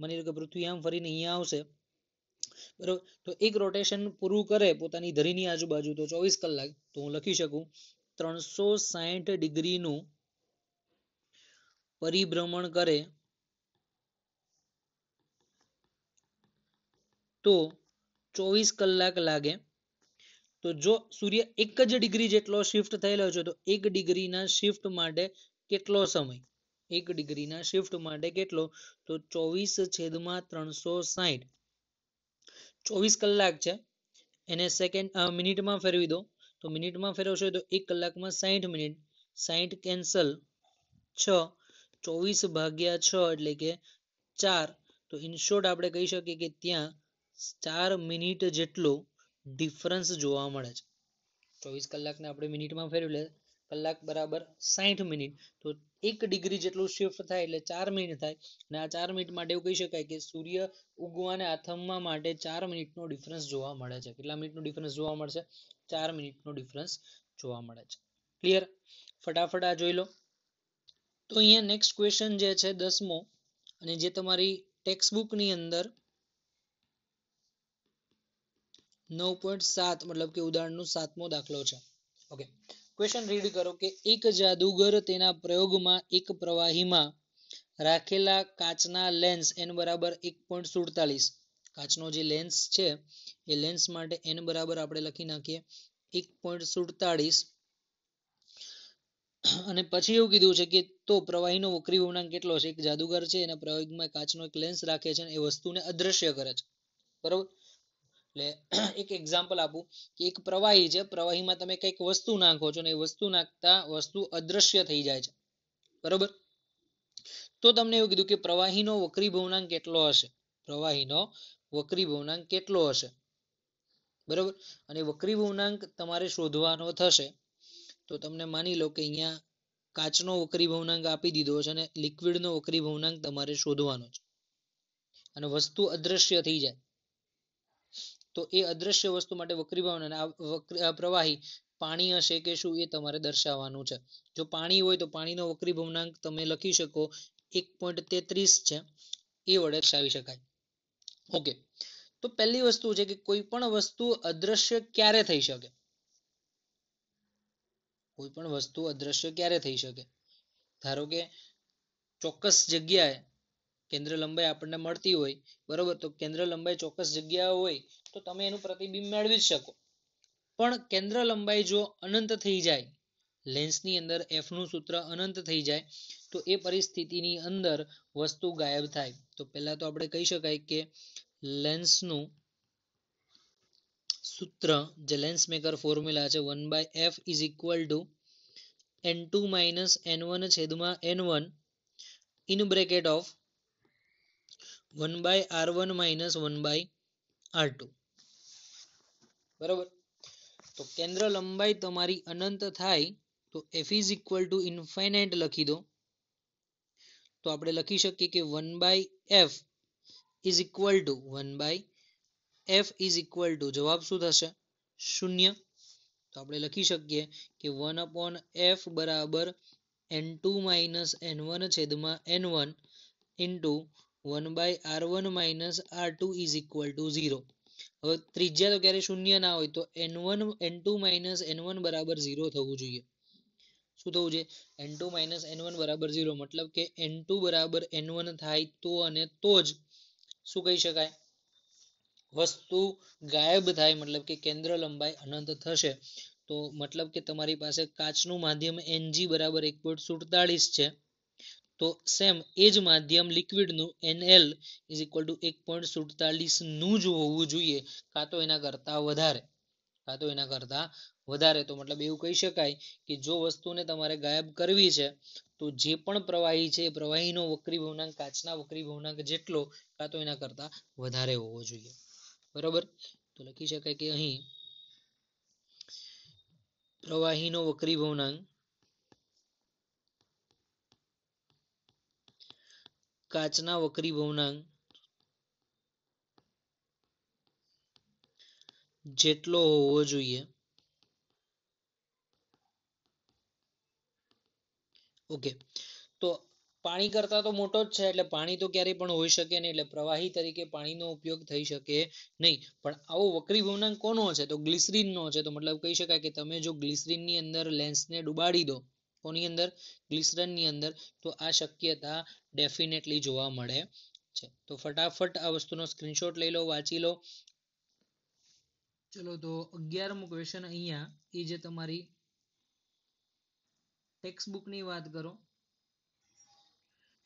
માની લો કે પૃથ્વી આમ ફરીને અહીંયા આવશે બરોબર તો એક rotation પૂરું કરે પોતાની ધરીની આજુબાજુ તો ચોવીસ કલાક તો હું લખી શકું ત્રણસો સાહીઠ degree પરિભ્રમણ કરે તો ચોવીસ કલાક લાગે તો જો સૂર્ય એક જ ડિગ્રી જેટલો શિફ્ટ થયેલો છે તો એક ડિગ્રીના શિફ્ટ માટે કેટલો સમય એક ડિગ્રીના શિફ્ટ માટે કેટલો તો ચોવીસ છેદમાં ત્રણસો સાહીઠ ચોવીસ કલાક છે એને સેકન્ડ મિનિટમાં ફેરવી દો તો મિનિટમાં ફેરવશો તો એક કલાકમાં સાહીઠ મિનિટ સાહીઠ કેન્સલ છ ચોવીસ ભાગ્યા છ એટલે કે ચાર તો ઇન આપણે કહી શકીએ કે ત્યાં ચાર મિનિટ જેટલો ડિફરન્સ જોવા મળે છે ચોવીસ કલાકને આપણે મિનિટમાં ફેરવી લે કલાક બરાબર સાહીઠ મિનિટ તો એક ડિગ્રી જેટલું શિફ્ટ થાય એટલે ચાર મિનિટ થાય અને આ ચાર મિનિટ માટે એવું કહી શકાય કે સૂર્ય ઉગવાને આથમવા માટે ચાર મિનિટનો ડિફરન્સ જોવા મળે છે કેટલા મિનિટનો ડિફરન્સ જોવા મળશે ચાર મિનિટનો ડિફરન્સ જોવા મળે છે ક્લિયર ફટાફટ આ જોઈ લો તો અહીંયા નેક્સ્ટ ક્વેશ્ચન જે છે દસમો અને જે તમારી ટેક્સ્ટ બુકની અંદર નવ પોઈન્ટ સાત મતલબ કે ઉદાહરણનો સાતમો દાખલો છે ઓકે ક્વેશ્ચન રીડ કરો કે એક જાદુગર તેના પ્રયોગમાં એક પ્રવાહીમાં રાખેલા કાચના લેન્સ એન બરાબર એક પોઈન્ટ સુડતાલીસ કાચનો જે લેન્સ છે એ લેન્સ માટે એન બરાબર આપણે લખી નાખીએ એક પોઈન્ટ સુડતાલીસ અને પછી એવું કીધું છે કે તો પ્રવાહીનો વક્રી ગુણાંક કેટલો છે એક જાદુગર છે એના પ્રયોગમાં કાચનો એક લેન્સ રાખે છે અને એ વસ્તુને અદ્રશ્ય કરે છે બરોબર એટલે [clears throat] એક એક્ઝામ્પલ આપું કે એક પ્રવાહી છે પ્રવાહીમાં તમે કંઈક વસ્તુ નાખો છો ને એ વસ્તુ નાખતા વસ્તુ અદ્રશ્ય થઈ જાય છે બરોબર તો તમને એવું કીધું કે પ્રવાહીનો વક્રી ભવનાંક કેટલો હશે પ્રવાહીનો વક્રી ભવનાંક કેટલો હશે બરોબર અને વક્રી ભવનાંક તમારે શોધવાનો થશે તો તમને માની લો કે અહીંયા કાચનો વક્રી ભવનાંક આપી દીધો છે અને લિક્વિડનો વક્રી ભવનાંક તમારે શોધવાનો છે અને વસ્તુ અદ્રશ્ય થઈ જાય તો એ અદ્રશ્ય વસ્તુ માટે વક્રી ભાવના પ્રવાહી પાણી હશે કે શું એ તમારે દર્શાવવાનું છે જો પાણી હોય તો પાણીનો વક્રી ભવનાંક તમે લખી શકો એક છે એ વડે દર્શાવી શકાય ઓકે તો પહેલી વસ્તુ છે કે કોઈ પણ વસ્તુ અદ્રશ્ય ક્યારે થઈ શકે કોઈ પણ વસ્તુ અદ્રશ્ય ક્યારે થઈ શકે ધારો કે ચોક્કસ જગ્યાએ કેન્દ્ર લંબાઈ આપણને મળતી હોય બરોબર તો કેન્દ્ર લંબાઈ ચોક્કસ જગ્યા હોય તો તમે એનું પ્રતિબિંબ મેળવી જ શકો પણ કેન્દ્ર લંબાઈ જો અનંત થઈ જાય લેન્સની અંદર એફનું સૂત્ર અનંત થઈ જાય તો એ પરિસ્થિતિની અંદર વસ્તુ ગાયબ થાય તો પહેલાં તો આપણે કહી શકાય કે લેન્સનું સૂત્ર જે લેન્સ મેકર ફોર્મ્યુલા છે one by f is equal to n two minus n one છેદમાં n one in bracket of one by R one minus one by R two બરોબર તો કેન્દ્ર લંબાઈ તમારી અનંત થાય તો f is equal to infinite લખી દો તો આપણે લખી શકીએ કે one by f is equal to one by f is equal to જવાબ શું થશે શૂન્ય તો આપણે લખી શકીએ કે વન અપોન એફ બરાબર n two minus n one છેદમાં n one into one by R one minus r two is equal to zero હવે ત્રિજ્યા તો ક્યારેય શૂન્ય ના હોય તો n one n two minus n one બરાબર ઝીરો થવું જોઈએ શું થવું જોઈએ n two minus n one બરાબર ઝીરો મતલબ કે એન ટુ બરાબર એન વન થાય તો અને તો જ શું કહી શકાય વસ્તુ ગાયબ થાય મતલબ કે કેન્દ્ર લંબાઈ અનંત થશે તો મતલબ કે તમારી પાસે કાચનું માધ્યમ એનજી બરાબર એક પોઈન્ટ સુડતાલીસ છે તો સેમ એ જ માધ્યમ લિક્વિડનું એનએલ ઇઝ ઇક્વલ ટુ એક પોઈન્ટ સુડતાલીસનું જ હોવું જોઈએ કાં તો એના કરતાં વધારે કાં તો એના કરતાં વધારે તો મતલબ એવું કહી શકાય કે જો વસ્તુને તમારે ગાયબ કરવી છે તો જે પણ પ્રવાહી છે એ પ્રવાહીનો વક્રી ભવનાંક કાચના વક્રી ભવનાંક જેટલો કાં તો એના કરતાં વધારે હોવો જોઈએ બરોબર તો લખી શકાય કે અહીં પ્રવાહીનો વક્રી ભવનાંક કાચના વક્રી ભવનાંગ જેટલો હોવો જોઈએ ઓકે તો પાણી કરતા તો મોટો જ છે એટલે પાણી તો ક્યારેય પણ હોઈ શકે નહીં એટલે પ્રવાહી તરીકે પાણીનો ઉપયોગ થઈ શકે નહીં પણ આવો વકરી ભવનાંગ કોનો છે તો ગ્લિસરીનનો છે તો મતલબ કહી શકાય કે તમે જો ગ્લિસરીનની અંદર લેન્સને ડુબાડી દો કોની અંદર ગ્લિસરનની અંદર તો આ શક્યતા ડેફિનેટલી જોવા મળે છે તો ફટાફટ આ વસ્તુનો સ્ક્રીનશોટ લઈ લો વાંચી લો ચલો તો અગિયારમો ક્વેશ્ચન અહીંયા એ જે તમારી ટેક્સ્ટ બુકની વાત કરો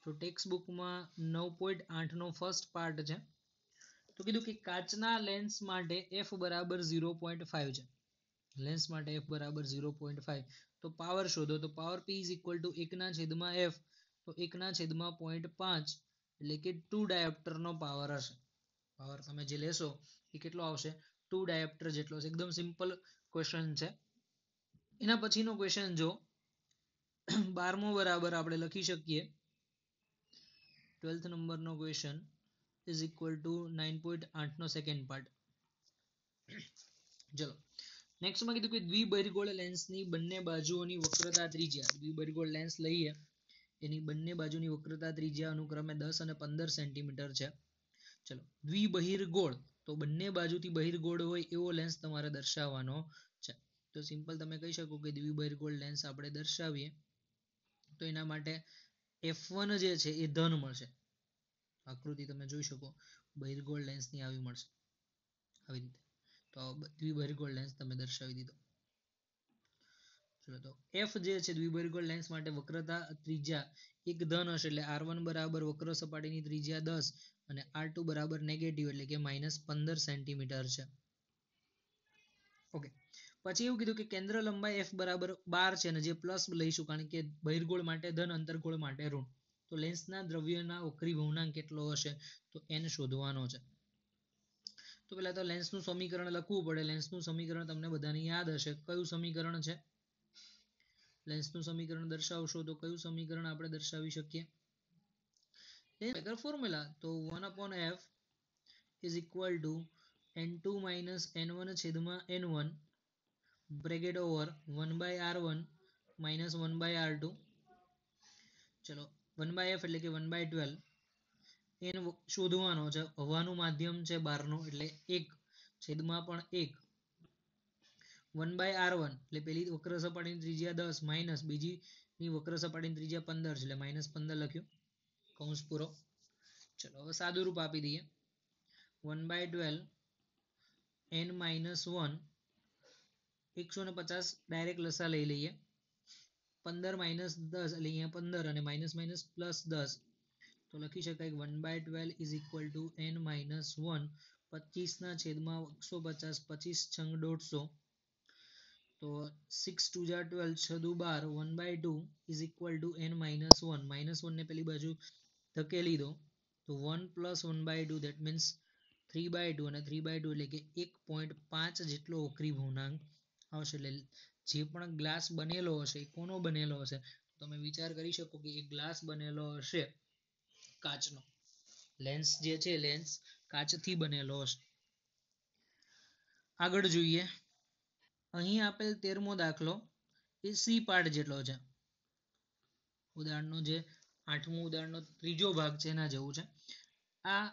તો ટેક્સ્ટ બુકમાં નવ પોઈન્ટ આઠનો ફર્સ્ટ પાર્ટ છે તો કીધું કે કાચના લેન્સ માટે એફ બરાબર ઝીરો પોઈન્ટ ફાઇવ છે લેન્સ માટે એફ બરાબર ઝીરો પોઈન્ટ ફાઇવ તો પાવર શોધો તો power p is equal to એકના છેદમાં એફ તો એકના છેદમાં પોઈન્ટ પાંચ એટલે કે ટુ ડાયોપ્ટરનો પાવર હશે પાવર તમે જે લેશો એ કેટલો આવશે ટુ ડાયોપ્ટર જેટલો છે એકદમ સિમ્પલ ક્વેશ્ચન છે એના પછીનો ક્વેશ્ચન જો બારમો બરાબર આપણે લખી શકીએ ટ્વેલ્થ નંબરનો question is equal to nine point આઠનો સેકન્ડ પાર્ટ ચલો નેક્સ્ટમાં કીધું કે દ્વિબરિગોળ લેન્સની બંને બાજુઓની વક્રતા ત્રિજ્યા દ્વિબરિગોળ લેન્સ લઈએ એની બંને બાજુની વક્રતા ત્રિજ્યા અનુક્રમે દસ અને પંદર સેન્ટીમીટર છે ચલો દ્વિબહિર્ગોળ તો બંને બાજુથી બહિર્ગોળ હોય એવો લેન્સ તમારે દર્શાવવાનો છે તો સિમ્પલ તમે કહી શકો કે દ્વિબહિર્ગોળ લેન્સ આપણે દર્શાવીએ તો એના માટે એફ જે છે એ ધન મળશે આકૃતિ તમે જોઈ શકો બહિર્ગોળ લેન્સની આવી મળશે આવી રીતે તો દ્વિબહિર્ગોળ લેન્સ તમે દર્શાવી દીધો ચલો તો એફ જે છે દ્વિબહિર્ગોળ લેન્સ માટે વક્રતા ત્રિજ્યા એક ધન હશે એટલે આર બરાબર વક્ર સપાટીની ત્રિજ્યા દસ અને આર બરાબર નેગેટિવ એટલે કે માઇનસ પંદર સેન્ટીમીટર છે ઓકે પછી એવું કીધું કે કેન્દ્ર લંબાઈ એફ બરાબર બાર છે અને જે પ્લસ લઈશું કારણ કે બહિર્ગોળ માટે ધન અંતરગોળ માટે ઋણ તો લેન્સના દ્રવ્યના વક્રી ભવનાંક કેટલો હશે તો એન શોધવાનો છે તો પહેલાં તો લેન્સનું સમીકરણ લખવું પડે લેન્સનું સમીકરણ તમને બધાને યાદ હશે કયું સમીકરણ છે લેન્સનું સમીકરણ દર્શાવશો તો કયું સમીકરણ આપણે દર્શાવી શકીએ બેકર ફોર્મ્યુલા તો one upon f is equal to n two minus n one છેદમાં n one bracket over one by R one minus one by R two ચલો વન બાય એફ એટલે કે વન બાય ટ્વેલ્વ એનું શોધવાનો છે હવાનું માધ્યમ છે બારનું એટલે એક છેદમાં પણ એક વન બાય આર વન એટલે પેલી વક્ર સપાટીની ત્રિજ્યા દસ માઇનસ બીજીની વક્ર સપાટીની ત્રિજ્યા પંદર છે એટલે માઇનસ પંદર લખ્યું કૌંસ પૂરો ચલો હવે સાદું રૂપ આપી દઈએ one by twelve n minus one એકસો ને પચાસ ડાયરેક્ટ લસા લઈ લઈએ પંદર માઇનસ દસ એટલે અહીંયા પંદર અને માઇનસ માઇનસ પ્લસ દસ તો લખી શકાય one by twelve is equal to n minus one પચીસના છેદમાં એકસો પચાસ પચીસ છંગ દોઢસો તો સિક્સ ટુ જા ટ્વેલ્વ છદુ બાર one by two is equal to n minus one minus વનને પેલી બાજુ ધકેલી દો તો one plus one by two that means three by two અને થ્રી બાય ટુ એટલે કે એક પોઈન્ટ પાંચ જેટલો ઓખરી ભૂનાંગ આવશે એટલે જે પણ ગ્લાસ બનેલો હશે એ કોનો બનેલો હશે તમે વિચાર કરી શકો કે એ ગ્લાસ બનેલો હશે કાચનો લેન્સ જે છે લેન્સ કાચથી બનેલો છે આગળ જોઈએ અહીં આપેલ તેરમો દાખલો એ સી પાર્ટ જેટલો છે ઉદાહરણનો જે આઠમું ઉદાહરણનો ત્રીજો ભાગ છે એના જેવું છે આ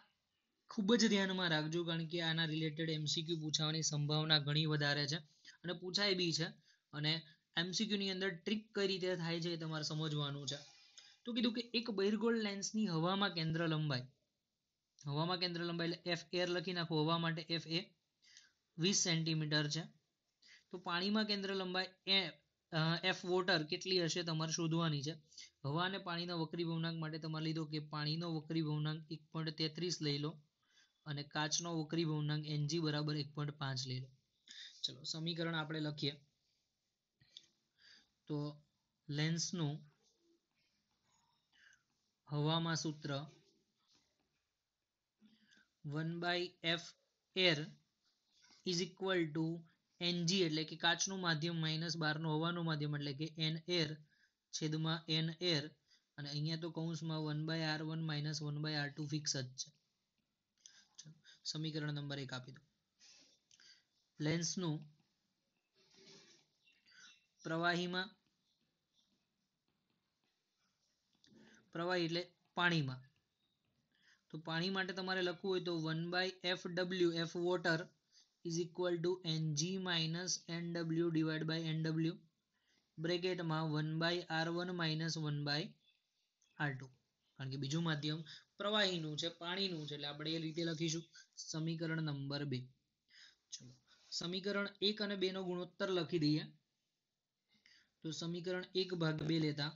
ખૂબ જ ધ્યાનમાં રાખજો કારણ કે આના રિલેટેડ એમસીક્યુ પૂછાવાની સંભાવના ઘણી વધારે છે અને પૂછાય બી છે અને એમસીક્યુની અંદર ટ્રીક કઈ રીતે થાય છે એ તમારે સમજવાનું છે તો કીધું કે એક બહિર્ગોળ લેન્સની હવામાં કેન્દ્ર લંબાઈ હવામાં કેન્દ્ર લંબાઈ એટલે એફ એર લખી નાખો હવા માટે એફ એ વીસ સેન્ટીમીટર છે તો પાણીમાં કેન્દ્ર લંબાઈ એ એફ વોટર કેટલી હશે તમારે શોધવાની છે હવા અને પાણીના વક્રી ભવનાંક માટે તમારે લીધો કે પાણીનો વકરી ભવનાંક એક પોઈન્ટ તેત્રીસ લઈ લો અને કાચનો વકરી ભવનાંક એનજી બરાબર એક પોઈન્ટ પાંચ લઈ લો ચલો સમીકરણ આપણે લખીએ તો લેન્સનું હવામાં સૂત્ર one by F air is equal to N G એટલે કે કાચનું માધ્યમ માઇનસ બારનું હવાનું માધ્યમ એટલે કે એન એર છેદમાં એન એર અને અહીંયા તો કૌંસમાં one by R one minus one by R two fix જ છે સમીકરણ નંબર એક આપી દો લેન્સનું પ્રવાહીમાં પ્રવાહી એટલે પાણીમાં તો પાણી માટે તમારે લખવું હોય તો one by F W F water is equal to N G minus N W divide by N W બ્રેકેટમાં one by R one minus one by R two કારણ કે બીજું માધ્યમ પ્રવાહીનું છે પાણીનું છે એટલે આપણે એ રીતે લખીશું સમીકરણ નંબર બે ચલો સમીકરણ એક અને બે નો ગુણોત્તર લખી દઈએ તો સમીકરણ એક ભાગ બે લેતા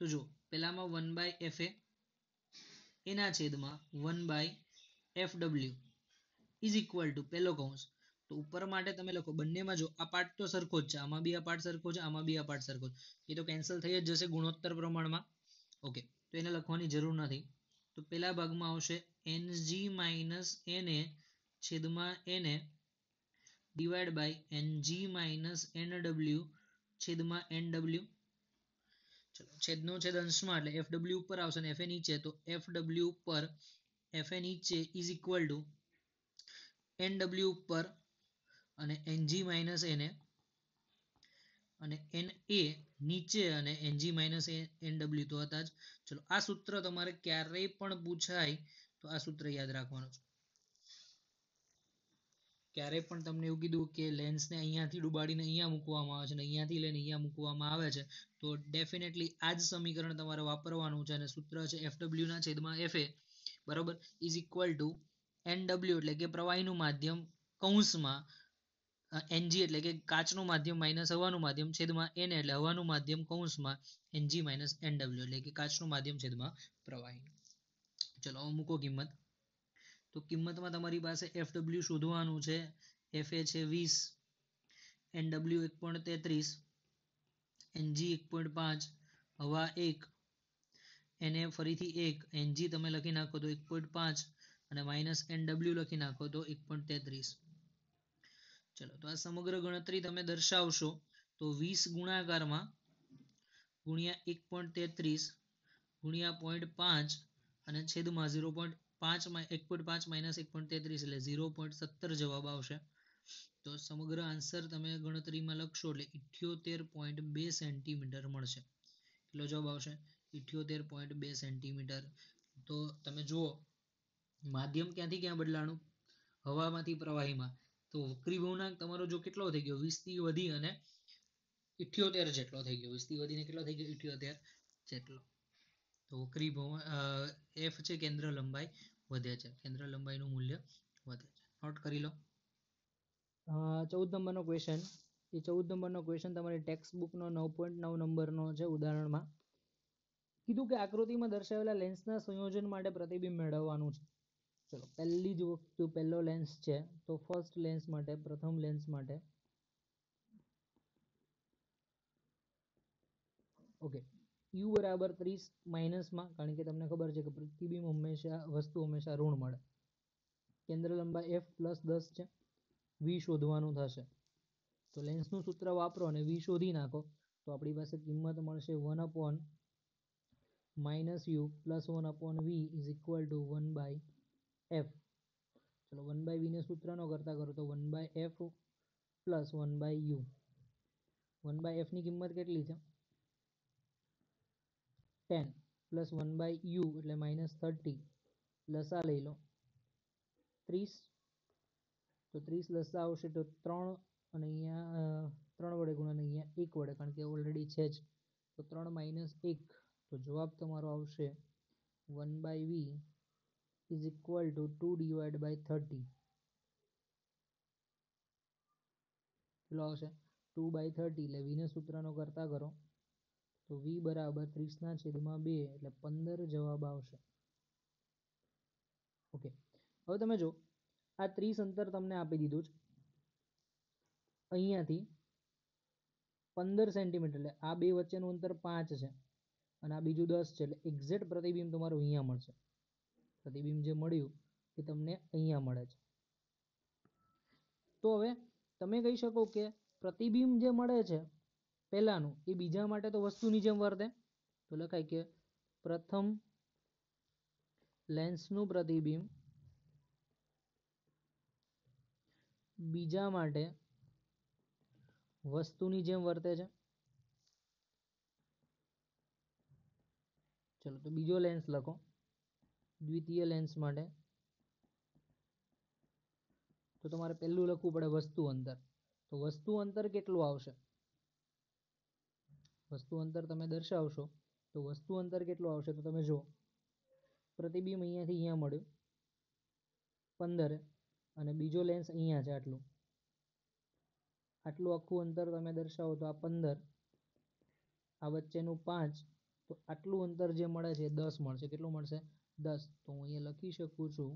તો જો પહેલામાં વન બાય એફ એના છેદમાં one by F W is equal to પહેલો કૌંસ તો ઉપર માટે તમે લખો બંનેમાં જો આ પાર્ટ તો સરખો જ છે આમાં બી આ પાર્ટ સરખો છે આમાં બી આ પાર્ટ સરખો છે એ તો કેન્સલ થઈ જ જશે ગુણોત્તર પ્રમાણમાં ઓકે તો એને લખવાની જરૂર નથી તો પેલા ભાગમાં આવશે N G minus N A છેદમાં એને divide by N G minus N W છેદમાં એન ડબલ્યુ છેદનો છેદ અંશમાં એટલે એફ ડબલ્યુ ઉપર આવશે ને એફ એ નીચે તો એફ ડબલ્યુ ઉપર એફ એ નીચે is equal to N W ઉપર અને એનજી માઇનસ એને અને એન એ નીચે અને એનજી માઇનસ એન ડબલ્યુ તો હતા જ ચલો આ સૂત્ર તમારે ક્યારેય પણ પૂછાય તો આ સૂત્ર યાદ રાખવાનું છે ક્યારે પણ તમને એવું કીધું કે લેન્સને અહીંયાથી ડુબાડીને અહીંયા મૂકવામાં આવે છે અને અહીંયાથી લઈને અહીંયા મૂકવામાં આવે છે તો ડેફિનેટલી આ જ સમીકરણ તમારે વાપરવાનું છે અને સૂત્ર છે એફ ડબલ્યુના છેદમાં એફ એ બરાબર is equal to N W એટલે કે પ્રવાહીનું માધ્યમ કૌંસમાં એનજી એટલે કે કાચનું માધ્યમ માઇનસ હવાનું માધ્યમ છેદમાં એન એટલે હવાનું માધ્યમ કૌંસમાં એનજી માઇનસ એન ડબલ્યુ એટલે કે કાચનું માધ્યમ છેદમાં પ્રવાહી ચલો હું મૂકો કિંમત તો કિંમતમાં તમારી પાસે એફ ડબલ્યુ શોધવાનું છે એફ એ છે વીસ એન ડબલ્યુ એક પોઈન્ટ તેત્રીસ એનજી એક પોઈન્ટ પાંચ હવા એક એને ફરીથી એક એનજી તમે લખી નાખો તો એક પોઈન્ટ પાંચ અને માઇનસ એનડબલ્યુ લખી નાખો તો એક પોઈન્ટ તેત્રીસ ચલો તો આ સમગ્ર ગણતરી તમે દર્શાવશો તો વીસ ગુણાકારમાં ગુણ્યા એક પોઈન્ટ તેત્રીસ ગુણ્યા પોઈન્ટ પાંચ અને છેદમાં ઝીરો પોઈન્ટ પાંચ એક પોઈન્ટ પાંચ માઇનસ એક પોઈન્ટ તેત્રીસ એટલે ઝીરો પોઈન્ટ સત્તર જવાબ આવશે તો સમગ્ર આન્સર તમે ગણતરીમાં લખશો એટલે ઇઠ્યોતેર પોઈન્ટ બે સેન્ટીમીટર મળશે કેટલો જવાબ આવશે ઇઠ્યોતેર પોઈન્ટ બે સેન્ટીમીટર તો તમે જુઓ માધ્યમ ક્યાંથી ક્યાં બદલાણું હવામાંથી પ્રવાહીમાં તો વક્રી ભવનાંક તમારો જો કેટલો થઈ ગયો વીસથી વધી અને ઇઠ્યોતેર જેટલો થઈ ગયો વીસથી વધીને કેટલો થઈ ગયો ઇઠ્યોતેર જેટલો તો વક્રી ભવન એફ છે કેન્દ્ર લંબાઈ વધે છે કેન્દ્ર લંબાઈનું મૂલ્ય વધે છે નોટ કરી લો ચૌદ નંબરનો ક્વેશ્ચન એ ચૌદ નંબરનો ક્વેશ્ચન તમારી ટેક્સ્ટ બુકનો નવ પોઈન્ટ નવ નંબરનો છે ઉદાહરણમાં કીધું કે આકૃતિમાં દર્શાવેલા લેન્સના સંયોજન માટે પ્રતિબિંબ મેળવવાનું છે ચલો પહેલી જ વસ્તુ પહેલો લેન્સ છે તો ફર્સ્ટ લેન્સ માટે પ્રથમ લેન્સ માટે ઓકે યુ બરાબર ત્રીસ માઇનસમાં કારણ કે તમને ખબર છે કે પ્રતિબિંબ હંમેશા વસ્તુ હંમેશા ઋણ મળે કેન્દ્ર લંબાઈ એફ પ્લસ દસ છે વી શોધવાનું થશે તો લેન્સનું સૂત્ર વાપરો અને વી શોધી નાખો તો આપણી પાસે કિંમત મળશે one upon minus U plus one upon V is equal to one by F ચલો વન બાય વીને સૂત્રનો કરતા કરો તો one by F plus one by U one by એફની કિંમત કેટલી છે ten plus one by U એટલે માઇનસ થર્ટી લસા લઈ લો ત્રીસ તો ત્રીસ લસા આવશે તો ત્રણ અને અહીંયા ત્રણ વડે ગુણ અને અહીંયા એક વડે કારણ કે ઓલરેડી છે જ તો ત્રણ માઇનસ એક તો જવાબ તમારો આવશે one by V is equal to two divide by thirty કેટલો આવશે ટુ બાય થર્ટી એટલે વીને સૂત્રનો કરતા કરો તો વી બરાબર ત્રીસના છેદમાં બે એટલે પંદર જવાબ આવશે ઓકે હવે તમે જો આ ત્રીસ અંતર તમને આપી દીધું છે અહીંયાથી પંદર સેન્ટીમીટર એટલે આ બે વચ્ચેનું અંતર પાંચ છે અને આ બીજું દસ છે એટલે એક્ઝેક્ટ પ્રતિબિંબ તમારું અહીંયા મળશે પ્રતિબિંબ જે મળ્યું એ તમને અહીંયા મળે છે તો હવે તમે કહી શકો કે પ્રતિબિંબ જે મળે છે પહેલાંનું એ બીજા માટે તો વસ્તુની જેમ વર્તે તો લખાય કે પ્રથમ લેન્સનું પ્રતિબિંબ બીજા માટે વસ્તુની જેમ વર્તે છે ચલો તો બીજો લેન્સ લખો દ્વિતીય લેન્સ માટે તો તમારે પહેલું લખવું પડે વસ્તુ અંતર તો વસ્તુ અંતર કેટલું આવશે વસ્તુ અંતર તમે દર્શાવશો તો વસ્તુ અંતર કેટલું આવશે તો તમે જુઓ પ્રતિબિંબ અહીંયાથી અહીંયા મળ્યું પંદર અને બીજો લેન્સ અહીંયા છે આટલું આટલું આખું અંતર તમે દર્શાવો તો આ પંદર આ વચ્ચેનું પાંચ તો આટલું અંતર જે મળે છે દસ મળશે કેટલું મળશે દસ તો હું અહીંયા લખી શકું છું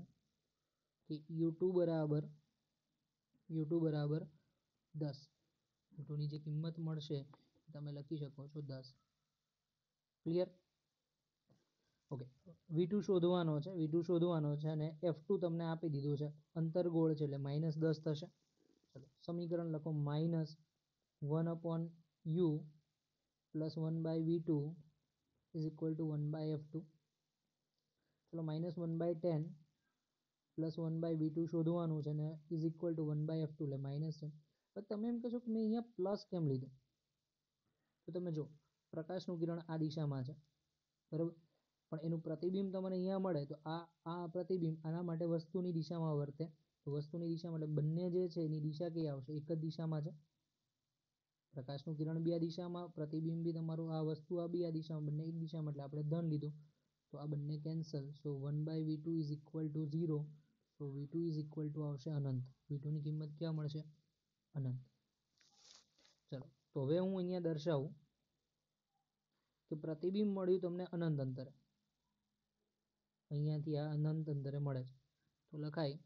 કે યુ બરાબર યુ બરાબર દસ યુ જે કિંમત મળશે તમે લખી શકો છો દસ ક્લિયર ઓકે વી ટુ શોધવાનો છે વી શોધવાનો છે અને એફ તમને આપી દીધું છે અંતરગોળ છે એટલે માઇનસ દસ થશે ચલો સમીકરણ લખો minus one upon you plus one by V two is equal to one by F two ચલો minus one by ten plus one by V two શોધવાનું છે ને is equal to one by F two એટલે માઇનસ છે પણ તમે એમ કહેશો કે મેં અહીંયા પ્લસ કેમ લીધું તો તમે જો પ્રકાશનું કિરણ આ દિશામાં છે બરાબર પણ એનું પ્રતિબિંબ તમને અહીંયા મળે તો આ આ પ્રતિબિંબ આના માટે વસ્તુની દિશામાં વર્તે વસ્તુની દિશા મતલબ બંને જે છે એની દિશા કઈ આવશે એક જ દિશામાં છે પ્રકાશનું કિરણ બી આ દિશામાં પ્રતિબિંબ બી તમારું આ વસ્તુ આ બી આ દિશામાં બંને એક દિશામાં એટલે આપણે ધન લીધું તો આ બંને cancel so one by V two is equal to zero so V two is equal to આવશે અનંત વી ટુની કિંમત ક્યાં મળશે અનંત ચલો તો હવે હું અહીંયા દર્શાવું કે પ્રતિબિંબ મળ્યું તમને અનંત અંતરે અહીંયાથી આ અનંત અંતરે મળે છે તો લખાય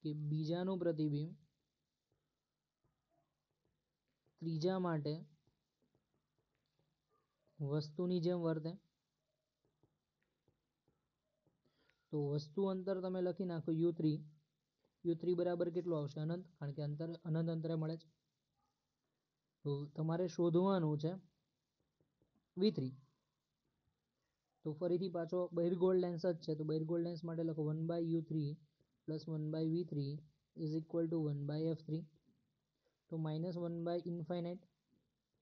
કે બીજાનું પ્રતિબિંબ ત્રીજા માટે વસ્તુની જેમ વર્તે તો વસ્તુ અંતર તમે લખી નાખો યુ થ્રી યુ થ્રી બરાબર કેટલું આવશે અનંત કારણ કે અંતર અનંત અંતરે મળે છે તો તમારે શોધવાનું છે વી થ્રી તો ફરીથી પાછો બહિર્ગોળ લેન્સ જ છે તો બહિર્ગોળ લેન્સ માટે લખો one by U three plus one by V three is equal to one by F three તો minus one by infinite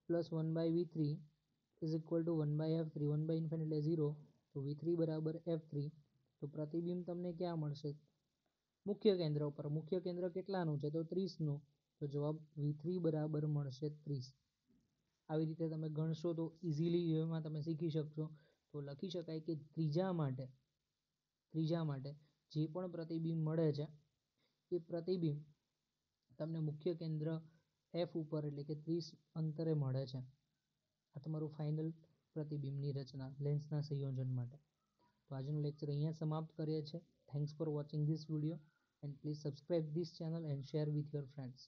plus one by V three is equal to one by F three one by infinite એટલે ઝીરો તો વી થ્રી બરાબર એફ થ્રી તો પ્રતિબિંબ તમને ક્યાં મળશે મુખ્ય કેન્દ્ર ઉપર મુખ્ય કેન્દ્ર કેટલાનું છે તો ત્રીસનું તો જવાબ વી થ્રી બરાબર મળશે ત્રીસ આવી રીતે તમે ગણશો તો ઇઝીલી એમાં તમે શીખી શકશો તો લખી શકાય કે ત્રીજા માટે ત્રીજા માટે જે પણ પ્રતિબિંબ મળે છે એ પ્રતિબિંબ તમને મુખ્ય કેન્દ્ર એફ ઉપર એટલે કે ત્રીસ અંતરે મળે છે આ તમારું ફાઇનલ પ્રતિબિંબની રચના લેન્સના સંયોજન માટે તો આજનો લેક્ચર અહીંયા સમાપ્ત કરીએ છીએ thanks for watching this video and please subscribe this channel and share with your friends